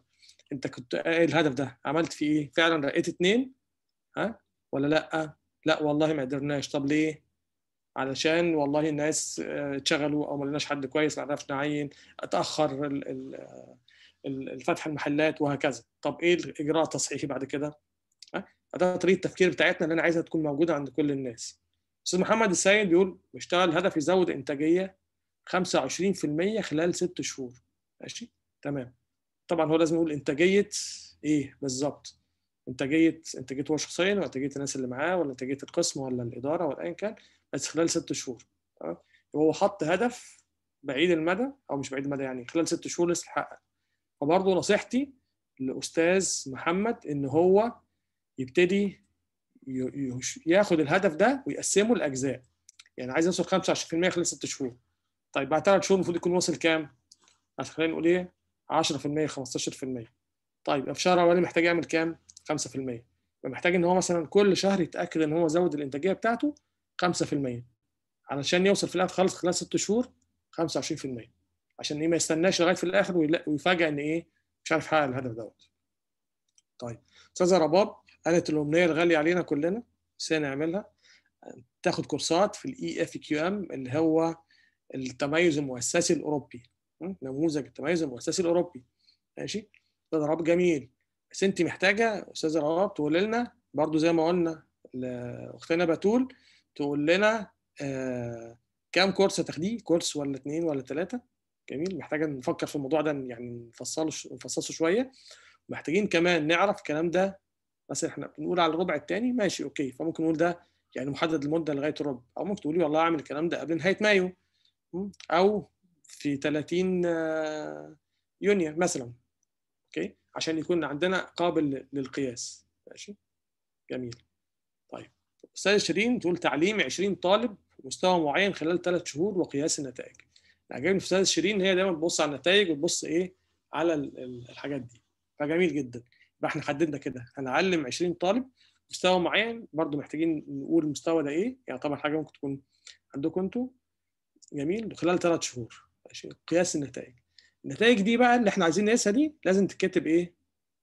انت كنت ايه الهدف ده عملت فيه ايه فعلا رقيت اتنين ها ولا لا لا والله ما قدرناش طب ليه علشان والله الناس آه، اتشغلوا او ما لناش حد كويس ما عرفناش نعين اتاخر الفتح المحلات وهكذا طب ايه الاجراء التصحيحي بعد كده ده طريقه التفكير بتاعتنا اللي انا عايزها تكون موجوده عند كل الناس استاذ محمد السيد بيقول بيشتغل هدف يزود انتاجيه 25% خلال ست شهور ماشي تمام طبعا هو لازم يقول انتاجيه ايه بالظبط انتاجيه انتاجيه هو شخصيا ولا انتاجيه الناس اللي معاه ولا انتاجيه القسم ولا الاداره ولا ايا كان بس خلال ست شهور تمام وهو حط هدف بعيد المدى او مش بعيد المدى يعني خلال ست شهور لسه حقق فبرضه نصيحتي لاستاذ محمد ان هو يبتدي ياخد الهدف ده ويقسمه لاجزاء يعني عايز يوصل 25% خلال ست شهور طيب بعد ثلاث شهور المفروض يكون وصل كام؟ خلينا نقول ايه 10% 15% طيب في شهر اولاني محتاج يعمل كام؟ 5% فمحتاج محتاج ان هو مثلا كل شهر يتاكد ان هو زود الانتاجيه بتاعته 5% علشان يوصل في الاخر خالص خلال ست شهور 25% عشان ايه ما يستناش لغايه في الاخر ويفاجئ ان ايه مش عارف يحقق الهدف دوت. طيب استاذه رباب قالت الامنيه الغاليه علينا كلنا ازاي نعملها؟ تاخد كورسات في الاي اف كيو ام اللي هو التميز المؤسسي الاوروبي نموذج التميز المؤسسي الاوروبي ماشي؟ استاذه رباب جميل بس انت محتاجه استاذه رباب تقول لنا برضو زي ما قلنا لاختنا بتول تقول لنا آه كام كورس هتاخديه كورس ولا اتنين ولا تلاتة جميل محتاجة نفكر في الموضوع ده يعني نفصله نفصصه شوية محتاجين كمان نعرف الكلام ده مثلا احنا بنقول على الربع الثاني ماشي اوكي فممكن نقول ده يعني محدد المده لغايه الربع او ممكن تقولي والله اعمل الكلام ده قبل نهايه مايو او في 30 آه، يونيو مثلا اوكي عشان يكون عندنا قابل للقياس ماشي جميل استاذ شيرين تقول تعليم 20 طالب مستوى معين خلال ثلاث شهور وقياس النتائج عجبني في استاذ شيرين هي دايما بتبص على النتائج وتبص ايه على الحاجات دي فجميل جدا يبقى احنا حددنا كده هنعلم 20 طالب مستوى معين برضو محتاجين نقول المستوى ده ايه يعني طبعا حاجه ممكن تكون عندكم انتوا جميل خلال ثلاث شهور قياس النتائج النتائج دي بقى اللي احنا عايزين نقيسها دي لازم تتكتب ايه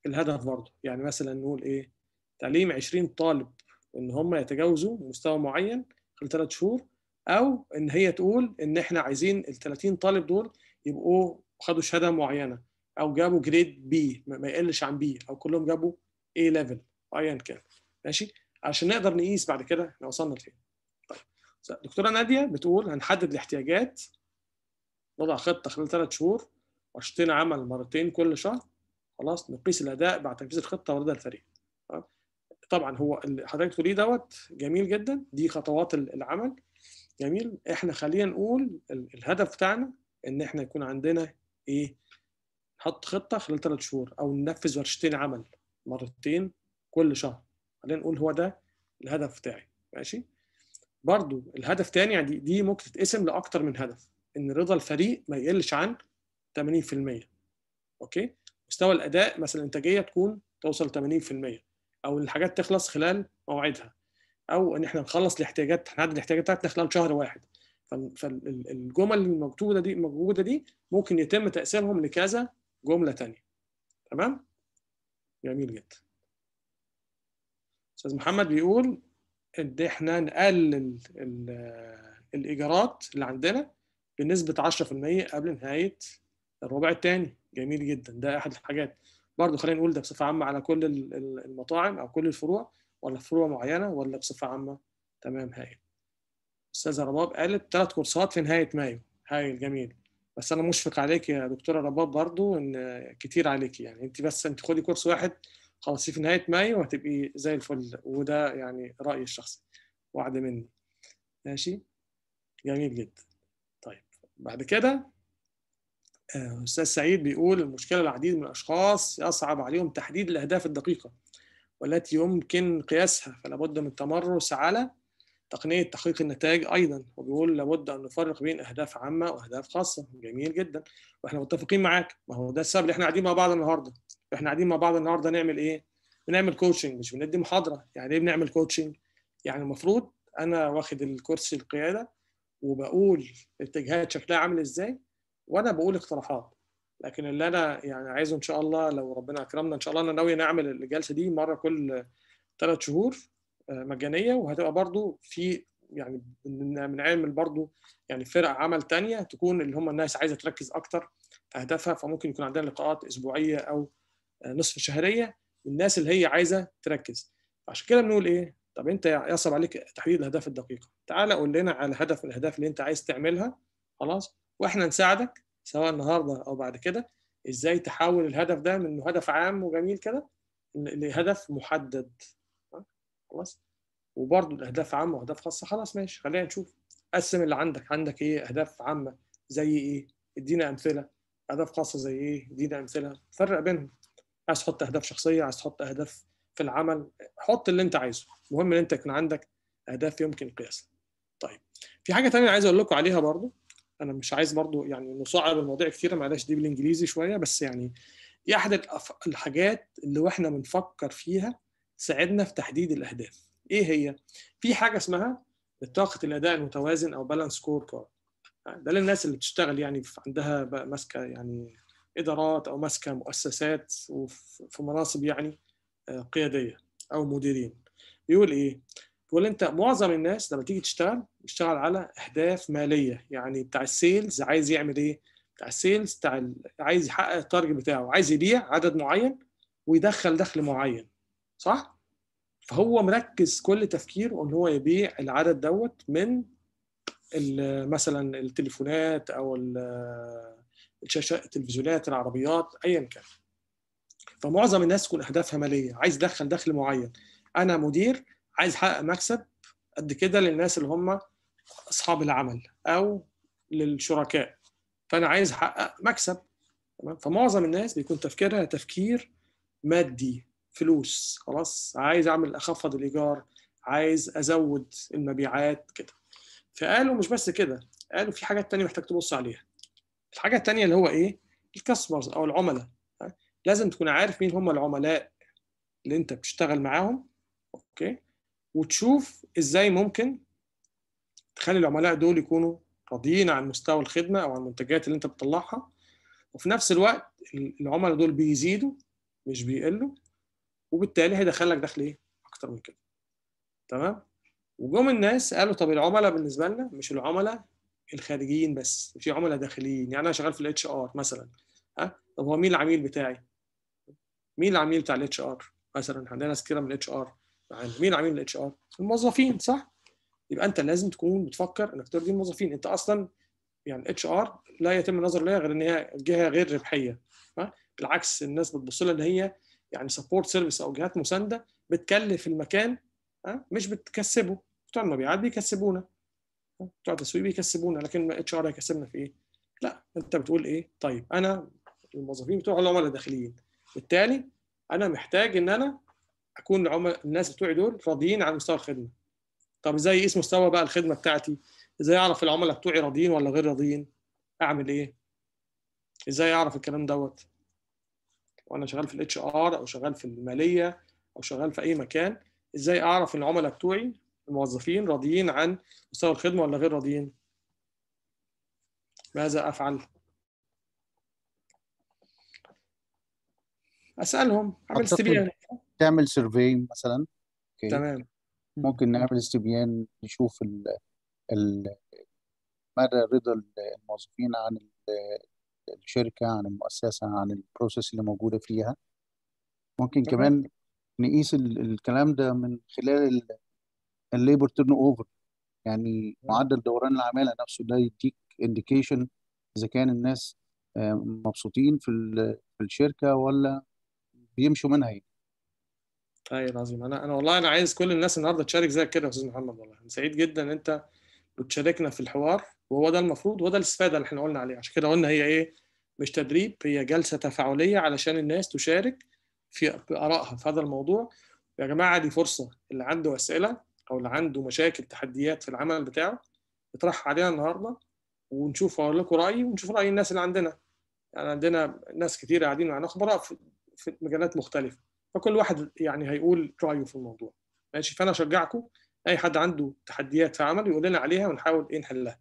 الهدف برضه يعني مثلا نقول ايه تعليم 20 طالب ان هم يتجاوزوا مستوى معين خلال ثلاث شهور او ان هي تقول ان احنا عايزين ال 30 طالب دول يبقوا خدوا شهاده معينه او جابوا جريد بي ما يقلش عن بي او كلهم جابوا اي ليفل ايا كان ماشي عشان نقدر نقيس بعد كده احنا وصلنا لفين طيب دكتوره ناديه بتقول هنحدد الاحتياجات نضع خطه خلال ثلاث شهور وشتين عمل مرتين كل شهر خلاص نقيس الاداء بعد تنفيذ الخطه ورد الفريق طيب طبعا هو اللي حضرتك بتقوليه دوت جميل جدا دي خطوات العمل جميل احنا خلينا نقول الهدف بتاعنا ان احنا يكون عندنا ايه نحط خطه خلال ثلاث شهور او ننفذ ورشتين عمل مرتين كل شهر خلينا نقول هو ده الهدف بتاعي ماشي برضو الهدف تاني يعني دي ممكن تتقسم لاكتر من هدف ان رضا الفريق ما يقلش عن 80% اوكي مستوى الاداء مثلا الانتاجيه تكون توصل 80% او الحاجات تخلص خلال موعدها او ان احنا نخلص الاحتياجات هنعدل الاحتياجات بتاعتنا خلال شهر واحد فالجمل المكتوبه دي الموجوده دي ممكن يتم تقسيمهم لكذا جمله ثانيه تمام جميل جدا استاذ محمد بيقول ان احنا نقلل الايجارات اللي عندنا بنسبه 10% قبل نهايه الربع الثاني جميل جدا ده احد الحاجات برضه خلينا نقول ده بصفه عامه على كل المطاعم او كل الفروع ولا فروع معينه ولا بصفه عامه تمام هايل استاذه رباب قالت ثلاث كورسات في نهايه مايو هايل جميل بس انا مشفق عليك يا دكتوره رباب برضو ان كتير عليك يعني انت بس انت خدي كورس واحد خلصيه في نهايه مايو وهتبقي زي الفل وده يعني رايي الشخصي وعد مني ماشي جميل جدا طيب بعد كده آه، أستاذ سعيد بيقول المشكلة العديد من الأشخاص يصعب عليهم تحديد الأهداف الدقيقة والتي يمكن قياسها فلا بد من التمرس على تقنية تحقيق النتائج أيضا وبيقول لابد أن نفرق بين أهداف عامة وأهداف خاصة جميل جدا وإحنا متفقين معاك ما هو ده السبب اللي إحنا قاعدين مع بعض النهاردة إحنا قاعدين مع بعض النهاردة نعمل إيه؟ بنعمل كوتشنج مش بندي محاضرة يعني إيه بنعمل كوتشنج؟ يعني المفروض أنا واخد الكرسي القيادة وبقول الاتجاهات شكلها عامل إزاي وانا بقول اقتراحات لكن اللي انا يعني عايزه ان شاء الله لو ربنا اكرمنا ان شاء الله انا ناوي نعمل الجلسه دي مره كل ثلاث شهور آه، مجانيه وهتبقى برضو في يعني من علم برضو يعني فرق عمل تانية تكون اللي هم الناس عايزه تركز اكتر في اهدافها فممكن يكون عندنا لقاءات اسبوعيه او آه، نصف شهريه الناس اللي هي عايزه تركز عشان كده بنقول ايه طب انت يصعب عليك تحديد الاهداف الدقيقه تعال قول لنا على هدف من الاهداف اللي انت عايز تعملها خلاص واحنا نساعدك سواء النهارده او بعد كده ازاي تحول الهدف ده من هدف عام وجميل كده لهدف محدد خلاص وبرضه الاهداف عامه واهداف خاصه خلاص ماشي خلينا نشوف قسم اللي عندك عندك ايه اهداف عامه زي ايه ادينا امثله اهداف خاصه زي ايه ادينا امثله فرق بينهم عايز تحط اهداف شخصيه عايز تحط اهداف في العمل حط اللي انت عايزه المهم ان انت يكون عندك اهداف يمكن قياسها طيب في حاجه ثانيه عايز اقول لكم عليها برضو انا مش عايز برضو يعني نصعب المواضيع كتير معلش دي بالانجليزي شويه بس يعني دي احد الحاجات اللي واحنا بنفكر فيها ساعدنا في تحديد الاهداف ايه هي في حاجه اسمها طاقه الاداء المتوازن او بالانس سكور كارد ده للناس اللي بتشتغل يعني عندها ماسكه يعني ادارات او ماسكه مؤسسات وفي مناصب يعني آه، قياديه او مديرين بيقول ايه تقول انت معظم الناس لما تيجي تشتغل بتشتغل على اهداف ماليه يعني بتاع السيلز عايز يعمل ايه؟ بتاع السيلز بتاع عايز يحقق التارجت بتاعه عايز يبيع عدد معين ويدخل دخل معين صح؟ فهو مركز كل تفكيره ان هو يبيع العدد دوت من مثلا التليفونات او الشاشات التلفزيونات العربيات ايا كان فمعظم الناس تكون اهدافها ماليه عايز يدخل دخل معين انا مدير عايز احقق مكسب قد كده للناس اللي هم اصحاب العمل او للشركاء فانا عايز احقق مكسب تمام فمعظم الناس بيكون تفكيرها تفكير مادي فلوس خلاص عايز اعمل اخفض الايجار عايز ازود المبيعات كده فقالوا مش بس كده قالوا في حاجات تانية محتاج تبص عليها الحاجه التانية اللي هو ايه الكاستمرز او العملاء لازم تكون عارف مين هم العملاء اللي انت بتشتغل معاهم اوكي وتشوف ازاي ممكن تخلي العملاء دول يكونوا راضيين عن مستوى الخدمه او عن المنتجات اللي انت بتطلعها وفي نفس الوقت العملاء دول بيزيدوا مش بيقلوا وبالتالي هيدخلك دخل ايه اكتر من كده تمام وجم الناس قالوا طب العملاء بالنسبه لنا مش العملاء الخارجيين بس في عملاء داخليين يعني انا شغال في الاتش ار مثلا ها طب هو مين العميل بتاعي مين العميل بتاع الاتش ار مثلا عندنا ناس كده من الاتش ار عند مين عميل الاتش ار؟ الموظفين صح؟ يبقى انت لازم تكون بتفكر انك ترضي الموظفين انت اصلا يعني الاتش ار لا يتم النظر اليها غير ان هي جهه غير ربحيه بالعكس الناس بتبص لها ان هي يعني سبورت سيرفيس او جهات مسانده بتكلف المكان مش بتكسبه بتوع المبيعات بيكسبونا بتوع التسويق بيكسبونا لكن الاتش ار هيكسبنا في ايه؟ لا انت بتقول ايه؟ طيب انا الموظفين بتوع العملاء الداخليين بالتالي انا محتاج ان انا اكون العملاء الناس بتوعي دول راضيين عن مستوى الخدمه طب ازاي اقيس مستوى بقى الخدمه بتاعتي ازاي اعرف العملاء بتوعي راضيين ولا غير راضيين اعمل ايه ازاي اعرف الكلام دوت وانا شغال في الاتش ار او شغال في الماليه او شغال في اي مكان ازاي اعرف العملاء بتوعي الموظفين راضيين عن مستوى الخدمه ولا غير راضيين ماذا افعل اسالهم اعمل استبيان تعمل سيرفي مثلا okay. تمام ممكن نعمل استبيان نشوف ال ال مدى رضا الموظفين عن الشركة عن المؤسسة عن البروسيس اللي موجودة فيها ممكن تمام. كمان نقيس الكلام ده من خلال الليبر تيرن اوفر يعني معدل دوران العمالة نفسه ده يديك انديكيشن اذا كان الناس آه، مبسوطين في في الشركة ولا بيمشوا منها يعني طيب أيوة عظيم انا انا والله انا عايز كل الناس النهارده تشارك زيك كده يا استاذ محمد والله انا سعيد جدا ان انت بتشاركنا في الحوار وهو ده المفروض وهو ده الاستفاده اللي احنا قلنا عليه عشان كده قلنا هي ايه مش تدريب هي جلسه تفاعليه علشان الناس تشارك في ارائها في هذا الموضوع يا جماعه دي فرصه اللي عنده اسئله او اللي عنده مشاكل تحديات في العمل بتاعه يطرحها علينا النهارده ونشوف اقول لكم رايي ونشوف راي الناس اللي عندنا يعني عندنا ناس كتير قاعدين معانا خبراء في مجالات مختلفه فكل واحد يعني هيقول رايه في الموضوع ماشي فانا اشجعكم اي حد عنده تحديات في عمله يقول لنا عليها ونحاول ايه نحلها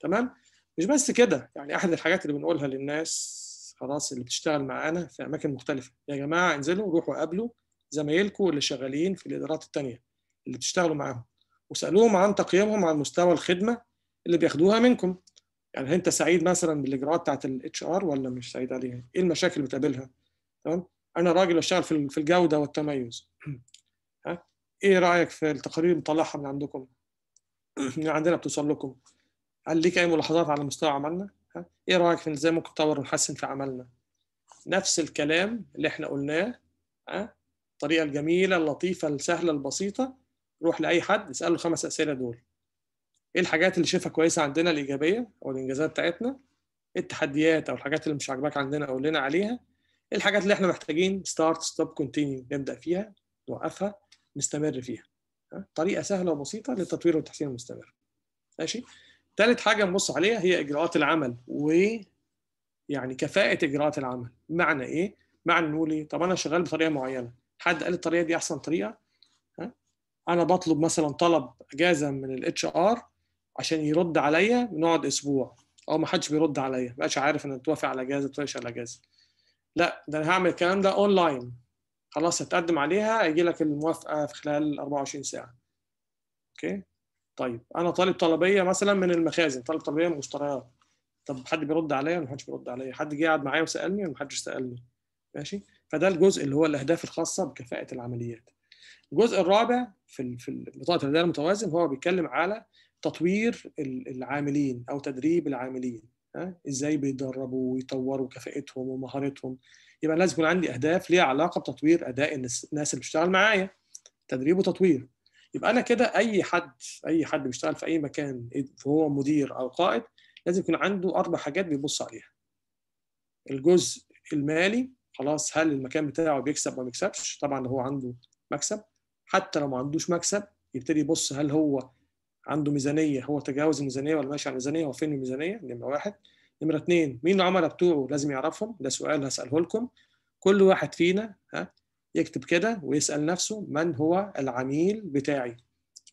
تمام مش بس كده يعني احد الحاجات اللي بنقولها للناس خلاص اللي بتشتغل معانا في اماكن مختلفه يا جماعه انزلوا روحوا قابلوا زمايلكم اللي شغالين في الادارات الثانيه اللي بتشتغلوا معاهم وسالوهم عن تقييمهم عن مستوى الخدمه اللي بياخدوها منكم يعني انت سعيد مثلا بالاجراءات بتاعت الاتش ار ولا مش سعيد عليها ايه المشاكل اللي بتقابلها تمام انا راجل اشتغل في في الجوده والتميز ها ايه رايك في التقارير اللي مطلعها من عندكم من عندنا بتوصل لكم هل ليك اي ملاحظات على مستوى عملنا ها ايه رايك في ازاي ممكن نطور ونحسن في عملنا نفس الكلام اللي احنا قلناه ها الطريقه الجميله اللطيفه السهله البسيطه روح لاي حد اساله الخمس اسئله دول ايه الحاجات اللي شايفها كويسه عندنا الايجابيه او الانجازات بتاعتنا إيه التحديات او الحاجات اللي مش عاجباك عندنا قول لنا عليها الحاجات اللي احنا محتاجين ستارت ستوب كونتينيو نبدا فيها نوقفها نستمر فيها طريقه سهله وبسيطه للتطوير والتحسين المستمر ماشي ثالث حاجه نبص عليها هي اجراءات العمل و يعني كفاءه اجراءات العمل معنى ايه معنى نقول ايه طب انا شغال بطريقه معينه حد قال الطريقه دي احسن طريقه ها؟ انا بطلب مثلا طلب اجازه من الاتش ار عشان يرد عليا بنقعد اسبوع او ما حدش بيرد عليا ما بقاش عارف ان اتوافق على اجازه اتوافقش على اجازه لا ده انا هعمل الكلام ده اونلاين خلاص هتقدم عليها هيجي لك الموافقه في خلال 24 ساعه اوكي طيب انا طالب طلبيه مثلا من المخازن طالب طلبيه من المشتريات طب حد بيرد عليا حدش بيرد عليا حد جه قعد معايا وسالني حدش سالني ماشي فده الجزء اللي هو الاهداف الخاصه بكفاءه العمليات الجزء الرابع في في بطاقه الاداء المتوازن هو بيتكلم على تطوير العاملين او تدريب العاملين ازاي بيدربوا ويطوروا كفاءتهم ومهارتهم يبقى لازم يكون عندي اهداف ليها علاقه بتطوير اداء الناس اللي بتشتغل معايا تدريب وتطوير يبقى انا كده اي حد اي حد بيشتغل في اي مكان هو مدير او قائد لازم يكون عنده اربع حاجات بيبص عليها الجزء المالي خلاص هل المكان بتاعه بيكسب ما بيكسبش طبعا هو عنده مكسب حتى لو ما عندوش مكسب يبتدي يبص هل هو عنده ميزانيه هو تجاوز الميزانيه ولا ماشي على الميزانيه هو فين الميزانيه نمره واحد نمره اثنين مين العملاء بتوعه لازم يعرفهم ده سؤال هساله لكم كل واحد فينا ها يكتب كده ويسال نفسه من هو العميل بتاعي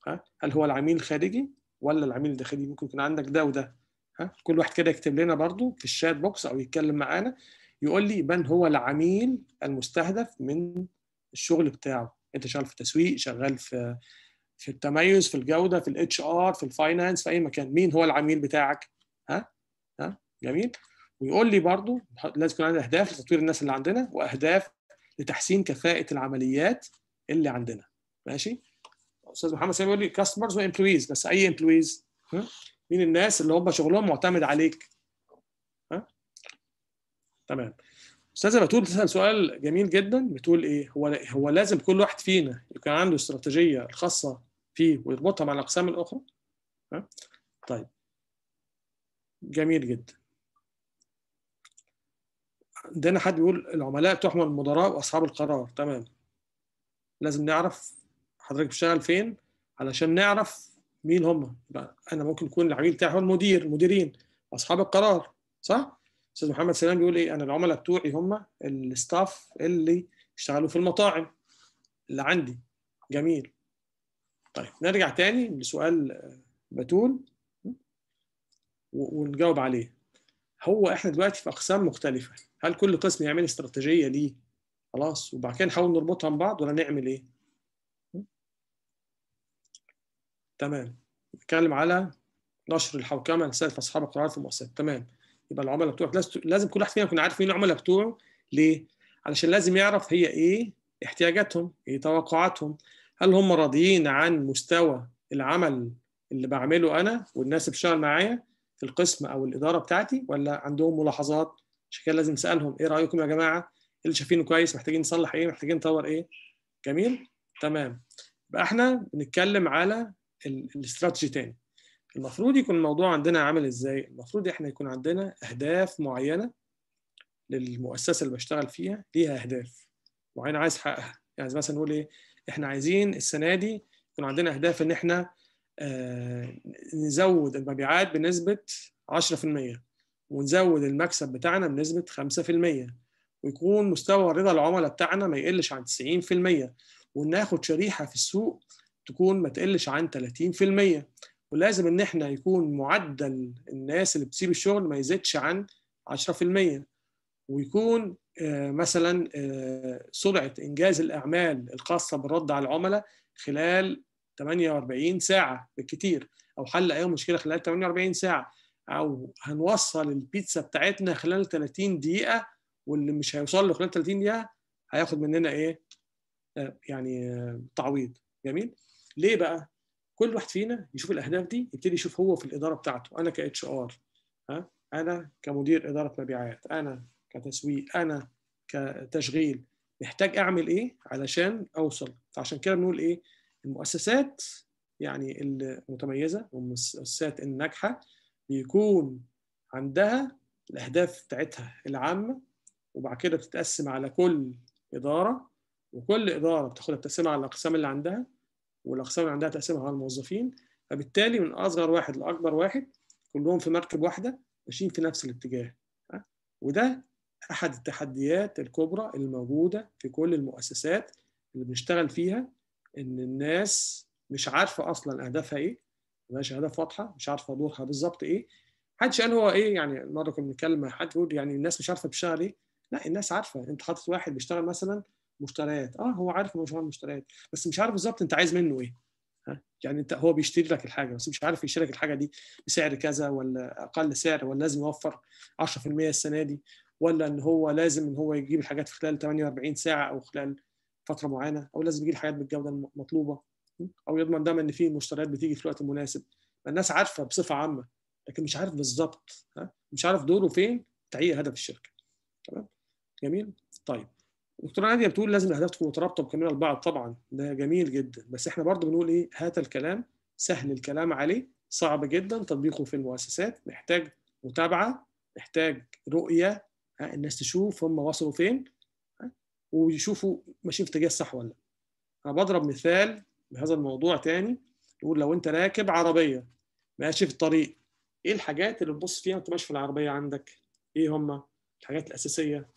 ها هل هو العميل الخارجي ولا العميل الداخلي ممكن يكون عندك ده وده ها كل واحد كده يكتب لنا برضو في الشات بوكس او يتكلم معانا يقول لي من هو العميل المستهدف من الشغل بتاعه انت شغال في تسويق شغال في في التميز في الجوده في الاتش ار في الفاينانس في اي مكان مين هو العميل بتاعك ها ها جميل ويقول لي برضو لازم يكون عندنا اهداف لتطوير الناس اللي عندنا واهداف لتحسين كفاءه العمليات اللي عندنا ماشي استاذ محمد سامي بيقول لي كاستمرز وامبلويز بس اي امبلويز مين الناس اللي هم شغلهم معتمد عليك ها تمام استاذه بتقول تسال سؤال جميل جدا بتقول ايه هو هو لازم كل واحد فينا يكون عنده استراتيجيه الخاصه تي ويربطها مع الاقسام الاخرى ها طيب جميل جدا عندنا حد بيقول العملاء تحمل المدراء واصحاب القرار تمام لازم نعرف حضرتك بتشتغل فين علشان نعرف مين هم انا ممكن يكون العميل بتاعي هو المدير المديرين اصحاب القرار صح استاذ محمد سلام بيقول ايه انا العملاء بتوعي هم الستاف اللي اشتغلوا في المطاعم اللي عندي جميل طيب نرجع تاني لسؤال آه، بتول ونجاوب عليه هو احنا دلوقتي في اقسام مختلفه هل كل قسم يعمل استراتيجيه ليه خلاص وبعد كده نحاول نربطها ببعض ولا نعمل ايه تمام نتكلم على نشر الحوكمه لسالف اصحاب القرارات المؤسسات تمام يبقى العملاء بتوعك لازم كل واحد فينا يكون عارف مين العملاء بتوعه ليه علشان لازم يعرف هي ايه احتياجاتهم ايه توقعاتهم هل هم راضيين عن مستوى العمل اللي بعمله انا والناس اللي بتشتغل معايا في القسم او الاداره بتاعتي ولا عندهم ملاحظات عشان كده لازم نسألهم ايه رايكم يا جماعه إيه اللي شايفينه كويس محتاجين نصلح ايه محتاجين نطور ايه جميل تمام يبقى احنا بنتكلم على الاستراتيجي تاني المفروض يكون الموضوع عندنا عامل ازاي المفروض احنا يكون عندنا اهداف معينه للمؤسسه اللي بشتغل فيها ليها اهداف معينه عايز احققها يعني مثلا نقول ايه احنا عايزين السنه دي يكون عندنا اهداف ان احنا آه، نزود المبيعات بنسبه 10% ونزود المكسب بتاعنا بنسبه 5% ويكون مستوى رضا العملاء بتاعنا ما يقلش عن 90% وناخد شريحه في السوق تكون ما تقلش عن 30% ولازم ان احنا يكون معدل الناس اللي بتسيب الشغل ما يزيدش عن 10% ويكون آه، مثلا آه، سرعه انجاز الاعمال الخاصه بالرد على العملاء خلال 48 ساعه بالكثير او حل اي مشكله خلال 48 ساعه او هنوصل البيتزا بتاعتنا خلال 30 دقيقه واللي مش هيوصل له خلال 30 دقيقه هياخد مننا ايه آه، يعني تعويض جميل ليه بقى كل واحد فينا يشوف الاهداف دي يبتدي يشوف هو في الاداره بتاعته انا HR ار انا كمدير اداره مبيعات انا كتسويق انا كتشغيل محتاج اعمل ايه علشان اوصل فعشان كده بنقول ايه المؤسسات يعني المتميزه والمؤسسات الناجحه بيكون عندها الاهداف بتاعتها العامه وبعد كده بتتقسم على كل اداره وكل اداره بتاخدها بتقسمها على الاقسام اللي عندها والاقسام اللي عندها تقسمها على الموظفين فبالتالي من اصغر واحد لاكبر واحد كلهم في مركب واحده ماشيين في نفس الاتجاه وده احد التحديات الكبرى الموجوده في كل المؤسسات اللي بنشتغل فيها ان الناس مش عارفه اصلا اهدافها ايه ماشي اهداف واضحه مش عارفه دورها بالظبط ايه محدش قال هو ايه يعني مره كنا بنتكلم مع حد يقول يعني الناس مش عارفه بتشتغل ايه لا الناس عارفه انت حاطط واحد بيشتغل مثلا مشتريات اه هو عارف انه بيشتغل مشتريات بس مش عارف بالظبط انت عايز منه ايه ها؟ يعني انت هو بيشتري لك الحاجه بس مش عارف يشتري لك الحاجه دي بسعر كذا ولا اقل سعر ولا لازم يوفر 10% السنه دي ولا ان هو لازم ان هو يجيب الحاجات في خلال 48 ساعه او خلال فتره معينه او لازم يجيب الحاجات بالجوده المطلوبه او يضمن دايما ان في مشتريات بتيجي في الوقت المناسب الناس عارفه بصفه عامه لكن مش عارف بالظبط مش عارف دوره فين تحقيق هدف الشركه تمام جميل طيب دكتور عادي بتقول لازم الاهداف تكون مترابطه ومكمله البعض طبعا ده جميل جدا بس احنا برضو بنقول ايه هات الكلام سهل الكلام عليه صعب جدا تطبيقه في المؤسسات محتاج متابعه محتاج رؤيه آه، الناس تشوف هم وصلوا فين آه، ويشوفوا ماشيين في اتجاه صح ولا انا بضرب مثال بهذا الموضوع تاني يقول لو انت راكب عربيه ماشي في الطريق ايه الحاجات اللي بتبص فيها وانت ماشي في العربيه عندك ايه هم الحاجات الاساسيه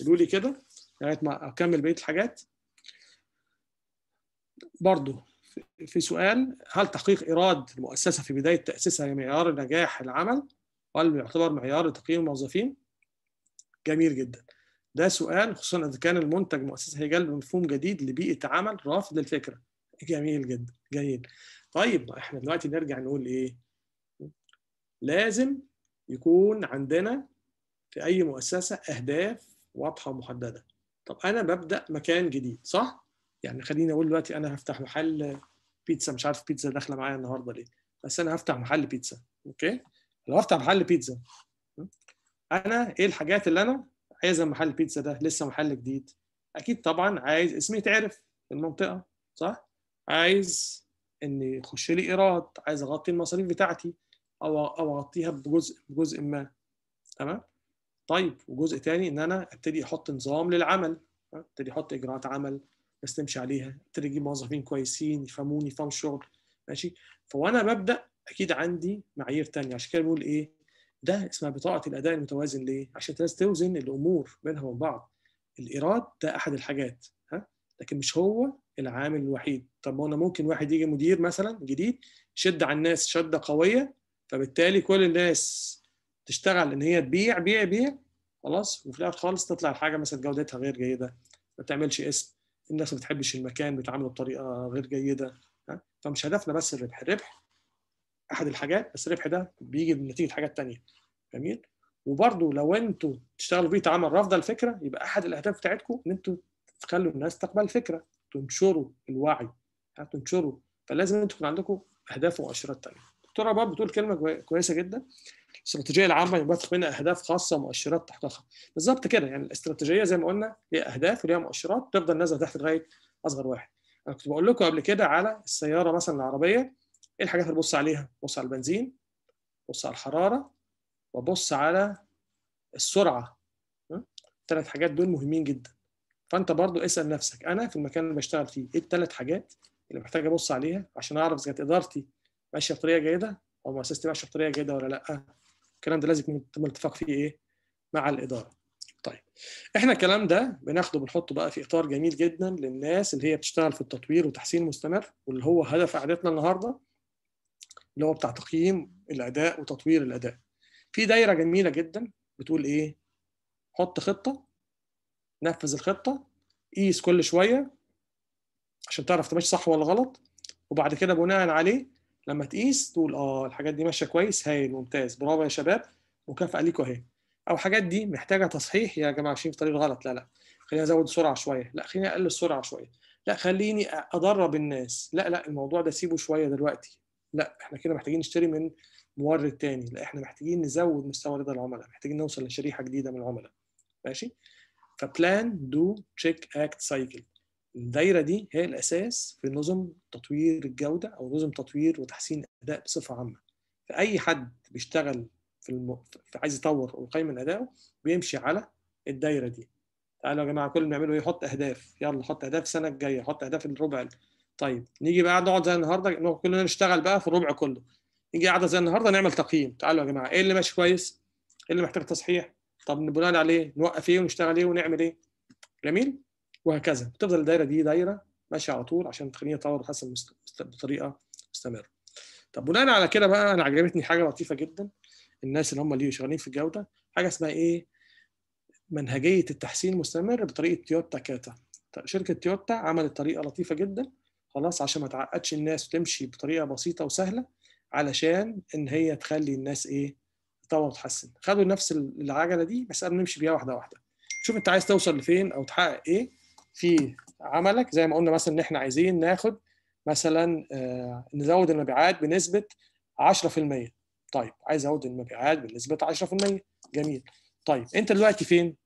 قولوا لي كده لغايه ما اكمل بقيه الحاجات برضو في سؤال هل تحقيق إيراد المؤسسة في بداية تأسيسها معيار نجاح العمل؟ هل يعتبر معيار لتقييم الموظفين؟ جميل جدا ده سؤال خصوصا اذا كان المنتج مؤسسه هي جلب مفهوم جديد لبيئه عمل رافض الفكره جميل جدا جميل طيب احنا دلوقتي نرجع نقول ايه لازم يكون عندنا في اي مؤسسه اهداف واضحه ومحدده طب انا ببدا مكان جديد صح يعني خليني اقول دلوقتي انا هفتح محل بيتزا مش عارف بيتزا داخله معايا النهارده ليه بس انا هفتح محل بيتزا اوكي لو هفتح محل بيتزا انا ايه الحاجات اللي انا عايزها محل البيتزا ده لسه محل جديد اكيد طبعا عايز اسمي يتعرف في المنطقه صح عايز ان يخش لي ايراد عايز اغطي المصاريف بتاعتي او او اغطيها بجزء بجزء ما تمام طيب وجزء تاني ان انا ابتدي احط نظام للعمل ابتدي احط اجراءات عمل الناس تمشي عليها ابتدي اجيب موظفين كويسين يفهموني يفهموا الشغل ماشي فوانا ببدا اكيد عندي معايير تانية عشان كده بقول ايه ده اسمها بطاقه الاداء المتوازن ليه؟ عشان الناس توزن الامور بينها وبين بعض الايراد ده احد الحاجات ها لكن مش هو العامل الوحيد طب ما ممكن واحد يجي مدير مثلا جديد شد على الناس شده قويه فبالتالي كل الناس تشتغل ان هي تبيع بيع بيع خلاص وفي الاخر خالص تطلع الحاجه مثلا جودتها غير جيده ما بتعملش اسم الناس ما بتحبش المكان بتعامله بطريقه غير جيده ها فمش هدفنا بس الربح الربح احد الحاجات بس الربح ده بيجي نتيجه حاجات ثانيه جميل وبرده لو انتوا تشتغلوا في عمل رافضه الفكره يبقى احد الاهداف بتاعتكم ان انتوا تخلوا الناس تقبل الفكره تنشروا الوعي تنشروا فلازم انتوا يكون عندكم اهداف ومؤشرات ثانيه دكتوره باب بتقول كلمه كويسه جدا الاستراتيجيه العامه ينبثق منها اهداف خاصه ومؤشرات تحقيقها بالظبط كده يعني الاستراتيجيه زي ما قلنا هي اهداف وليها مؤشرات تفضل نازله تحت لغايه اصغر واحد انا كنت بقول لكم قبل كده على السياره مثلا العربيه ايه الحاجات اللي بص عليها؟ بص على البنزين بص على الحراره وبص على السرعه الثلاث حاجات دول مهمين جدا فانت برضو اسال نفسك انا في المكان اللي بشتغل فيه ايه الثلاث حاجات اللي محتاج ابص عليها عشان اعرف اذا كانت ادارتي ماشيه بطريقه جيده او مؤسستي ماشيه بطريقه جيده ولا لا الكلام ده لازم يتم الاتفاق فيه ايه مع الاداره طيب احنا الكلام ده بناخده بنحطه بقى في اطار جميل جدا للناس اللي هي بتشتغل في التطوير وتحسين مستمر واللي هو هدف قعدتنا النهارده اللي هو بتاع تقييم الاداء وتطوير الاداء في دايره جميله جدا بتقول ايه حط خطه نفذ الخطه قيس كل شويه عشان تعرف تمشي صح ولا غلط وبعد كده بناء عليه لما تقيس تقول اه الحاجات دي ماشيه كويس هايل ممتاز برافو يا شباب مكافاه ليكوا اهي او حاجات دي محتاجه تصحيح يا جماعه ماشيين في طريق غلط لا لا خليني ازود سرعه شويه لا خليني اقلل السرعه شويه لا خليني ادرب الناس لا لا الموضوع ده سيبه شويه دلوقتي لا احنا كده محتاجين نشتري من مورد تاني لا احنا محتاجين نزود مستوى رضا العملاء محتاجين نوصل لشريحه جديده من العملاء ماشي فبلان دو تشيك اكت سايكل الدايره دي هي الاساس في نظم تطوير الجوده او نظم تطوير وتحسين الاداء بصفه عامه فاي حد بيشتغل في, الم... في عايز يطور ويقيم من ادائه بيمشي على الدايره دي تعالوا يا جماعه كل اللي بنعمله ايه حط اهداف يلا حط اهداف السنه الجايه حط اهداف الربع طيب نيجي بقى نقعد زي النهارده كلنا نشتغل بقى في الربع كله نيجي قاعده زي النهارده نعمل تقييم تعالوا يا جماعه ايه اللي ماشي كويس ايه اللي محتاج تصحيح طب بناء عليه نوقف ايه ونشتغل ايه ونعمل ايه جميل وهكذا تفضل الدايره دي دايره ماشيه على طول عشان تخليني اطور واحسن بطريقه مستمره طب بناء على كده بقى انا عجبتني حاجه لطيفه جدا الناس اللي هم اللي شغالين في الجوده حاجه اسمها ايه منهجيه التحسين المستمر بطريقه تويوتا كاتا شركه تويوتا عملت طريقه لطيفه جدا خلاص عشان ما تعقدش الناس وتمشي بطريقه بسيطه وسهله علشان ان هي تخلي الناس ايه تطور وتحسن خدوا نفس العجله دي بس قبل نمشي بيها واحده واحده شوف انت عايز توصل لفين او تحقق ايه في عملك زي ما قلنا مثلا ان احنا عايزين ناخد مثلا آه نزود المبيعات بنسبه 10% طيب عايز ازود المبيعات بنسبه 10% جميل طيب انت دلوقتي فين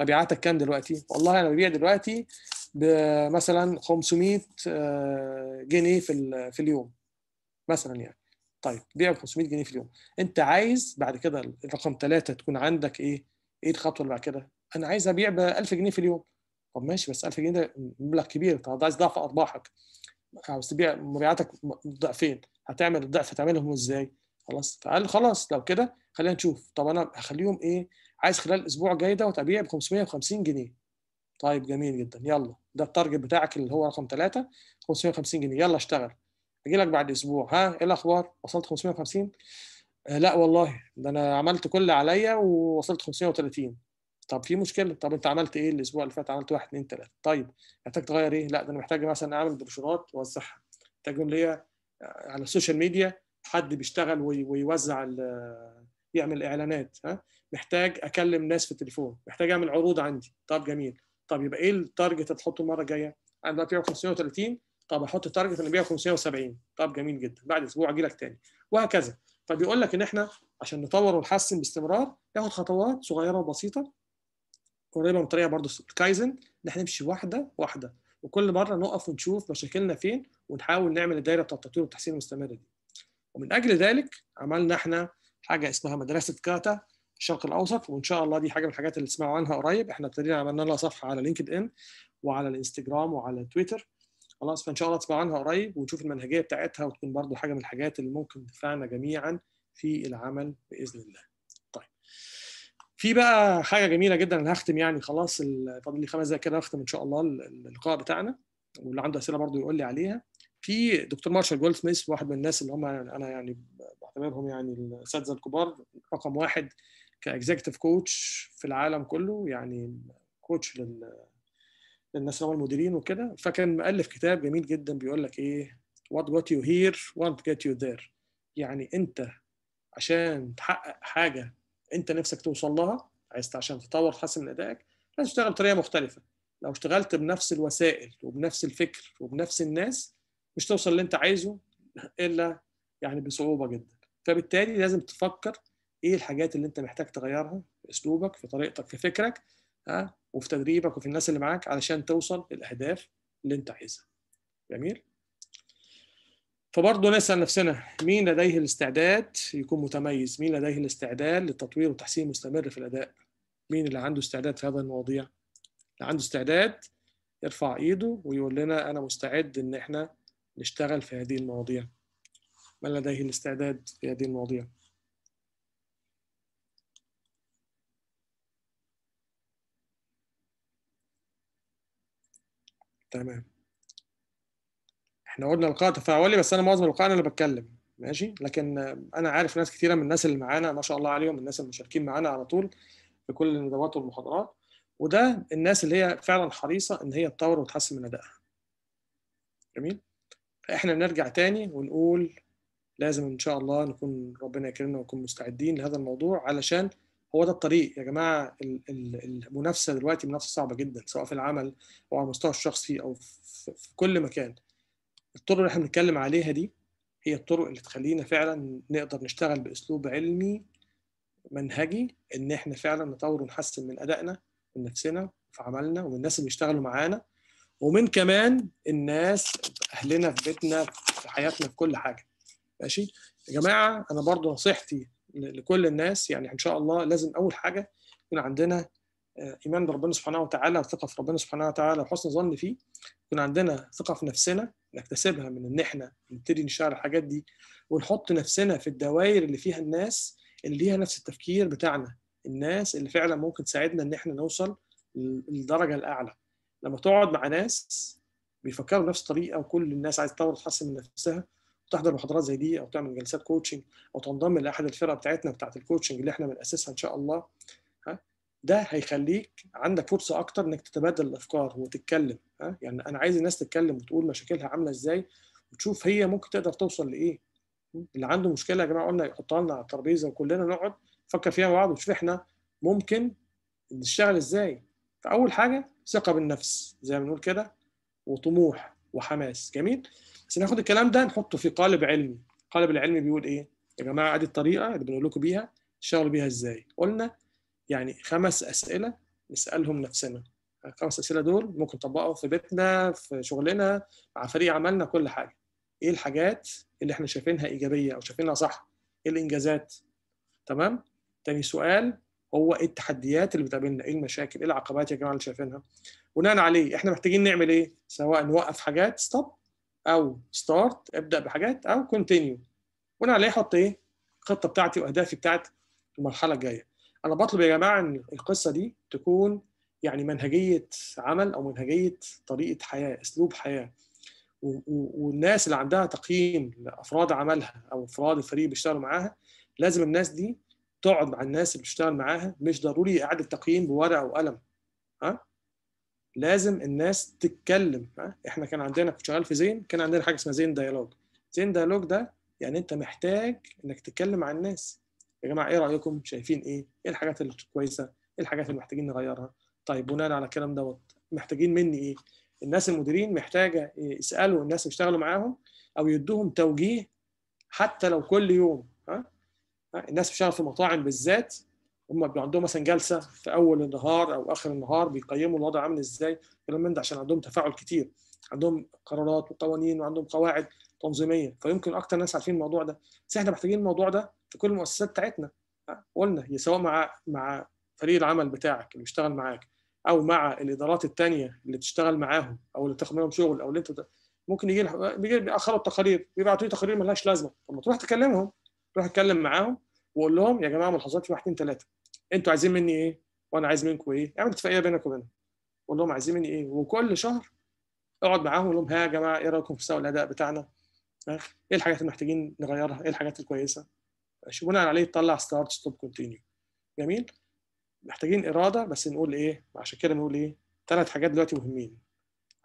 مبيعاتك كام دلوقتي والله انا ببيع دلوقتي بمثلا 500 آه، جنيه في في اليوم مثلا يعني طيب بيع ب 500 جنيه في اليوم انت عايز بعد كده رقم ثلاثة تكون عندك ايه ايه الخطوه اللي بعد كده انا عايز ابيع ب 1000 جنيه في اليوم طب ماشي بس 1000 جنيه ده مبلغ كبير انت عايز ضعف ارباحك عاوز تبيع مبيعاتك ضعفين هتعمل الضعف هتعملهم ازاي خلاص فقال خلاص لو كده خلينا نشوف طب انا هخليهم ايه عايز خلال الاسبوع الجاي دوت ابيع ب 550 جنيه طيب جميل جدا يلا ده التارجت بتاعك اللي هو رقم 3 550 جنيه يلا اشتغل اجي لك بعد اسبوع ها ايه الاخبار وصلت 550 آه لا والله ده انا عملت كل اللي عليا ووصلت 530 طب في مشكله طب انت عملت ايه الاسبوع اللي فات عملت 1 2 3 طيب محتاج تغير ايه لا ده انا محتاج مثلا اعمل بروشورات واوزعها محتاج اللي هي آه، على السوشيال ميديا حد بيشتغل ويوزع آه، يعمل اعلانات ها محتاج اكلم ناس في التليفون محتاج اعمل عروض عندي طب جميل طب يبقى ايه التارجت اللي هتحطه المره الجايه انا دلوقتي ببيع 530 طب احط تارجت انا ببيع 570 طب جميل جدا بعد اسبوع اجي لك تاني وهكذا فبيقول لك ان احنا عشان نطور ونحسن باستمرار ناخد خطوات صغيره وبسيطه قريبه من طريقه برضه كايزن ان احنا نمشي واحده واحده وكل مره نقف ونشوف مشاكلنا فين ونحاول نعمل الدايره بتاعت التطوير والتحسين المستمر دي ومن اجل ذلك عملنا احنا حاجه اسمها مدرسه كاتا الشرق الاوسط وان شاء الله دي حاجه من الحاجات اللي تسمعوا عنها قريب احنا ابتدينا عملنا لها صفحه على لينكد ان وعلى الانستجرام وعلى تويتر خلاص فان شاء الله تسمعوا عنها قريب وتشوف المنهجيه بتاعتها وتكون برضو حاجه من الحاجات اللي ممكن تنفعنا جميعا في العمل باذن الله طيب في بقى حاجه جميله جدا انا هختم يعني خلاص فاضل لي خمس دقائق كده اختم ان شاء الله اللقاء بتاعنا واللي عنده اسئله برضو يقول لي عليها في دكتور مارشال جولد سميث واحد من الناس اللي هم انا يعني بعتبرهم يعني الاساتذه الكبار رقم واحد كاكزكتيف كوتش في العالم كله يعني كوتش لل للناس اللي هم المديرين وكده فكان مؤلف كتاب جميل جدا بيقول لك ايه what got you here won't get you there يعني انت عشان تحقق حاجه انت نفسك توصل لها عايز عشان تطور تحسن من ادائك لازم تشتغل بطريقه مختلفه لو اشتغلت بنفس الوسائل وبنفس الفكر وبنفس الناس مش توصل اللي انت عايزه الا يعني بصعوبه جدا فبالتالي لازم تفكر ايه الحاجات اللي انت محتاج تغيرها في اسلوبك في طريقتك في فكرك ها وفي تدريبك وفي الناس اللي معاك علشان توصل للاهداف اللي انت عايزها جميل فبرضه نسال نفسنا مين لديه الاستعداد يكون متميز مين لديه الاستعداد للتطوير وتحسين مستمر في الاداء مين اللي عنده استعداد في هذه المواضيع اللي عنده استعداد يرفع ايده ويقول لنا انا مستعد ان احنا نشتغل في هذه المواضيع من لديه الاستعداد في هذه المواضيع تمام احنا قلنا لقاء تفاعلي بس انا معظم اللقاء انا اللي بتكلم ماشي لكن انا عارف ناس كثيره من الناس اللي معانا ما شاء الله عليهم الناس المشاركين معانا على طول في كل الندوات والمحاضرات وده الناس اللي هي فعلا حريصه ان هي تطور وتحسن من ادائها جميل فاحنا نرجع تاني ونقول لازم ان شاء الله نكون ربنا يكرمنا ونكون مستعدين لهذا الموضوع علشان هو ده الطريق يا جماعه المنافسه دلوقتي منافسه صعبه جدا سواء في العمل او على المستوى الشخصي او في كل مكان الطرق اللي احنا بنتكلم عليها دي هي الطرق اللي تخلينا فعلا نقدر نشتغل باسلوب علمي منهجي ان احنا فعلا نطور ونحسن من ادائنا من نفسنا في عملنا ومن الناس اللي بيشتغلوا معانا ومن كمان الناس اهلنا في بيتنا في حياتنا في كل حاجه ماشي يا جماعه انا برضو نصيحتي لكل الناس يعني ان شاء الله لازم اول حاجه يكون عندنا آه، ايمان بربنا سبحانه وتعالى وثقه في ربنا سبحانه وتعالى وحسن ظن فيه يكون عندنا ثقه في نفسنا نكتسبها من ان احنا نبتدي نشعر الحاجات دي ونحط نفسنا في الدوائر اللي فيها الناس اللي ليها نفس التفكير بتاعنا الناس اللي فعلا ممكن تساعدنا ان احنا نوصل للدرجه الاعلى لما تقعد مع ناس بيفكروا بنفس الطريقه وكل الناس عايزه تطور وتحسن من نفسها تحضر محاضرات زي دي او تعمل جلسات كوتشنج او تنضم لاحد الفرق بتاعتنا بتاعت الكوتشنج اللي احنا بناسسها ان شاء الله ها ده هيخليك عندك فرصه اكتر انك تتبادل الافكار وتتكلم ها يعني انا عايز الناس تتكلم وتقول مشاكلها عامله ازاي وتشوف هي ممكن تقدر توصل لايه اللي عنده مشكله يا جماعه قلنا يحطها لنا على الترابيزه وكلنا نقعد نفكر فيها مع بعض ونشوف احنا ممكن نشتغل ازاي فاول حاجه ثقه بالنفس زي ما بنقول كده وطموح وحماس جميل بس ناخد الكلام ده نحطه في قالب علمي القالب العلمي بيقول ايه يا جماعه ادي الطريقه اللي بنقول لكم بيها تشتغلوا بيها ازاي قلنا يعني خمس اسئله نسالهم نفسنا الخمس اسئله دول ممكن نطبقهم في بيتنا في شغلنا مع فريق عملنا كل حاجه ايه الحاجات اللي احنا شايفينها ايجابيه او شايفينها صح ايه الانجازات تمام تاني سؤال هو ايه التحديات اللي بتقابلنا ايه المشاكل ايه العقبات يا جماعه اللي شايفينها بناء عليه احنا محتاجين نعمل ايه سواء نوقف حاجات ستوب او ستارت ابدا بحاجات او كونتينيو بناء عليه احط ايه الخطه بتاعتي واهدافي بتاعت المرحله الجايه انا بطلب يا جماعه ان القصه دي تكون يعني منهجيه عمل او منهجيه طريقه حياه اسلوب حياه والناس اللي عندها تقييم لافراد عملها او افراد الفريق اللي بيشتغلوا معاها لازم الناس دي تقعد مع الناس اللي بتشتغل معاها مش ضروري اعاده تقييم بورقه وقلم ها لازم الناس تتكلم احنا كان عندنا كنت شغال في زين كان عندنا حاجه اسمها زين ديالوج زين ديالوج ده يعني انت محتاج انك تتكلم مع الناس يا جماعه ايه رايكم شايفين ايه ايه الحاجات اللي كويسه ايه الحاجات اللي محتاجين نغيرها طيب بناء على الكلام دوت محتاجين مني ايه الناس المديرين محتاجه يسالوا الناس اللي اشتغلوا معاهم او يدوهم توجيه حتى لو كل يوم ها الناس بتشتغل في مطاعم بالذات هم بيبقى عندهم مثلا جلسه في اول النهار او اخر النهار بيقيموا الوضع عامل ازاي كلام من ده عشان عندهم تفاعل كتير عندهم قرارات وقوانين وعندهم قواعد تنظيميه فيمكن اكتر ناس عارفين الموضوع ده بس احنا محتاجين الموضوع ده في كل المؤسسات بتاعتنا آه، قلنا سواء مع مع فريق العمل بتاعك اللي بيشتغل معاك او مع الادارات الثانيه اللي بتشتغل معاهم او اللي بتاخد منهم شغل او اللي انت ممكن يجي بيأخروا التقارير بيبعتوا لي تقارير مالهاش لازمه طب ما تروح تكلمهم روح اتكلم معاهم وقول لهم يا جماعه ملاحظاتي 1 2 ثلاثه انتوا عايزين مني ايه وانا عايز منكم ايه اعمل يعني اتفاقيه بينك وبينهم قول لهم عايزين مني ايه وكل شهر اقعد معاهم قول لهم ها يا جماعه ايه رايكم في مستوى الاداء بتاعنا ايه الحاجات اللي محتاجين نغيرها ايه الحاجات الكويسه ماشي بناء عليه تطلع ستارت ستوب كونتينيو جميل محتاجين اراده بس نقول ايه عشان كده نقول ايه ثلاث حاجات دلوقتي مهمين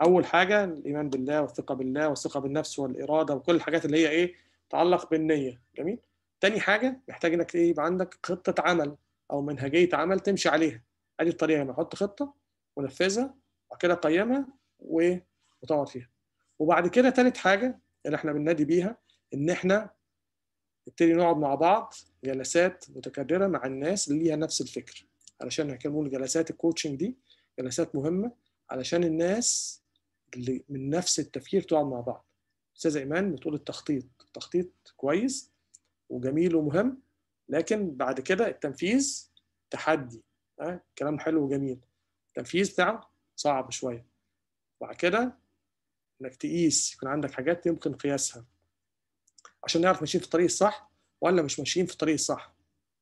اول حاجه الايمان بالله والثقه بالله والثقه بالنفس والاراده وكل الحاجات اللي هي ايه تتعلق بالنيه جميل تاني حاجه محتاج انك ايه يبقى عندك خطه عمل او منهجيه عمل تمشي عليها ادي الطريقه هنا احط خطه ونفذها وبعد كده اقيمها وتقعد فيها وبعد كده ثالث حاجه اللي احنا بننادي بيها ان احنا نبتدي نقعد مع بعض جلسات متكرره مع الناس اللي ليها نفس الفكر علشان احنا بنقول جلسات الكوتشنج دي جلسات مهمه علشان الناس اللي من نفس التفكير تقعد مع بعض استاذه ايمان بتقول التخطيط التخطيط كويس وجميل ومهم لكن بعد كده التنفيذ تحدي أه؟ كلام حلو وجميل التنفيذ بتاعه صعب شويه وبعد كده انك تقيس يكون عندك حاجات يمكن قياسها عشان نعرف ماشيين في الطريق الصح ولا مش ماشيين في الطريق الصح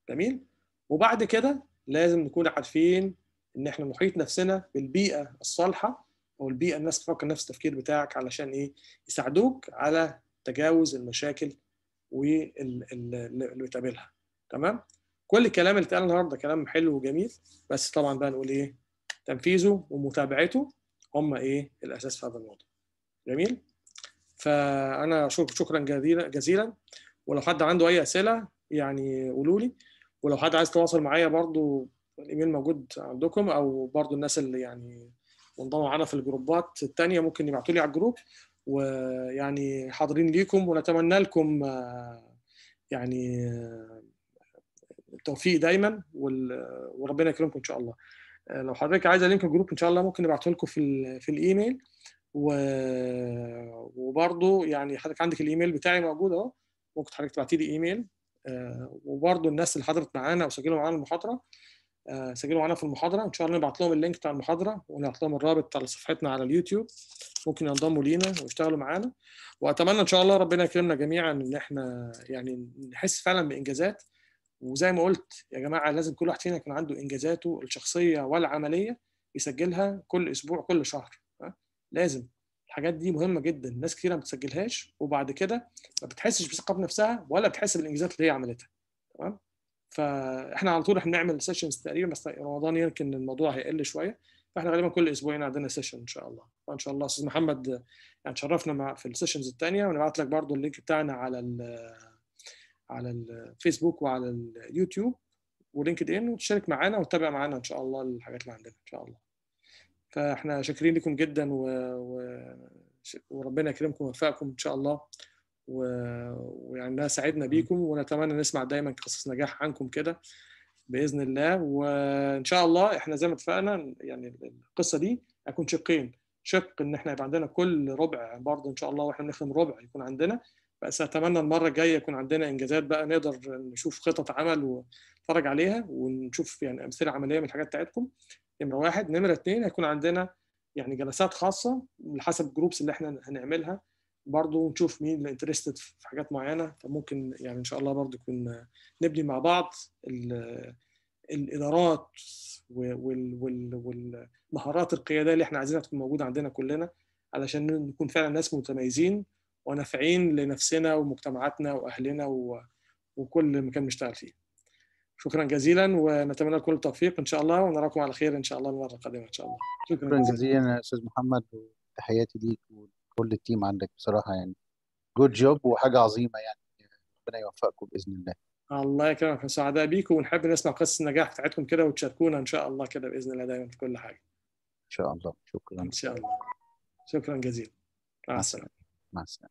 جميل وبعد كده لازم نكون عارفين ان احنا نحيط نفسنا بالبيئه الصالحه او البيئه الناس تفكر نفس التفكير بتاعك علشان ايه يساعدوك على تجاوز المشاكل واللي بتقابلها تمام كل الكلام اللي اتقال النهارده كلام حلو وجميل بس طبعا بقى نقول ايه تنفيذه ومتابعته هم ايه الاساس في هذا الموضوع جميل فانا شكرا جزيلا جزيلا ولو حد عنده اي اسئله يعني قولوا لي ولو حد عايز يتواصل معايا برضو الايميل موجود عندكم او برضو الناس اللي يعني وانضموا معانا في الجروبات الثانيه ممكن يبعتوا لي على الجروب ويعني حاضرين ليكم ونتمنى لكم آه، يعني آه، التوفيق دايما وربنا يكرمكم ان شاء الله آه، لو حضرتك عايزه لينك الجروب ان شاء الله ممكن نبعته لكم في في الايميل و... وبرضه يعني حضرتك عندك الايميل بتاعي موجود اهو ممكن حضرتك تبعتي لي ايميل آه، وبرضه الناس اللي حضرت معانا او سجلوا معانا المحاضره آه، سجلوا معانا في المحاضره ان شاء الله نبعت لهم اللينك بتاع المحاضره ونبعت لهم الرابط بتاع صفحتنا على اليوتيوب ممكن ينضموا لينا ويشتغلوا معانا واتمنى ان شاء الله ربنا يكرمنا جميعا ان احنا يعني نحس فعلا بانجازات وزي ما قلت يا جماعه لازم كل واحد فينا يكون عنده انجازاته الشخصيه والعمليه يسجلها كل اسبوع كل شهر لازم الحاجات دي مهمه جدا ناس كثيرة ما بتسجلهاش وبعد كده ما بتحسش بثقه بنفسها ولا بتحس بالانجازات اللي هي عملتها تمام فاحنا على طول احنا بنعمل سيشنز تقريبا بس رمضان يمكن الموضوع هيقل شويه فاحنا غالبا كل اسبوعين عندنا سيشن ان شاء الله فان شاء الله استاذ محمد يعني تشرفنا مع في السيشنز الثانيه ونبعت لك برضو اللينك بتاعنا على على الفيسبوك وعلى اليوتيوب ولينكد ان وتشارك معانا وتتابع معانا ان شاء الله الحاجات اللي عندنا ان شاء الله فاحنا شاكرين لكم جدا و... و... وربنا يكرمكم ويوفقكم ان شاء الله و... ويعني سعدنا بيكم ونتمنى نسمع دايما قصص نجاح عنكم كده باذن الله وان شاء الله احنا زي ما اتفقنا يعني القصه دي هتكون شقين شق ان احنا يبقى عندنا كل ربع برضه ان شاء الله واحنا بنخدم ربع يكون عندنا بس اتمنى المره الجايه يكون عندنا انجازات بقى نقدر نشوف خطط عمل ونتفرج عليها ونشوف يعني امثله عمليه من الحاجات بتاعتكم نمره واحد نمره اثنين هيكون عندنا يعني جلسات خاصه حسب الجروبس اللي احنا هنعملها برضه نشوف مين اللي انترستد في حاجات معينه فممكن يعني ان شاء الله برضه يكون نبني مع بعض الادارات والمهارات القياديه اللي احنا عايزينها تكون موجوده عندنا كلنا علشان نكون فعلا ناس متميزين ونافعين لنفسنا ومجتمعاتنا واهلنا و... وكل مكان بنشتغل فيه. شكرا جزيلا ونتمنى لكم التوفيق ان شاء الله ونراكم على خير ان شاء الله المره القادمه ان شاء الله. شكرا, شكرا جزيلا, يا استاذ محمد وتحياتي ليك وكل التيم عندك بصراحه يعني جود جوب وحاجه عظيمه يعني ربنا يوفقكم باذن الله. الله يكرمك احنا سعداء بيكم ونحب نسمع قصص النجاح بتاعتكم كده وتشاركونا ان شاء الله كده باذن الله دايما في كل حاجه. ان شاء الله شكرا. ان شاء الله. شكرا جزيلا. مع السلامه. ます。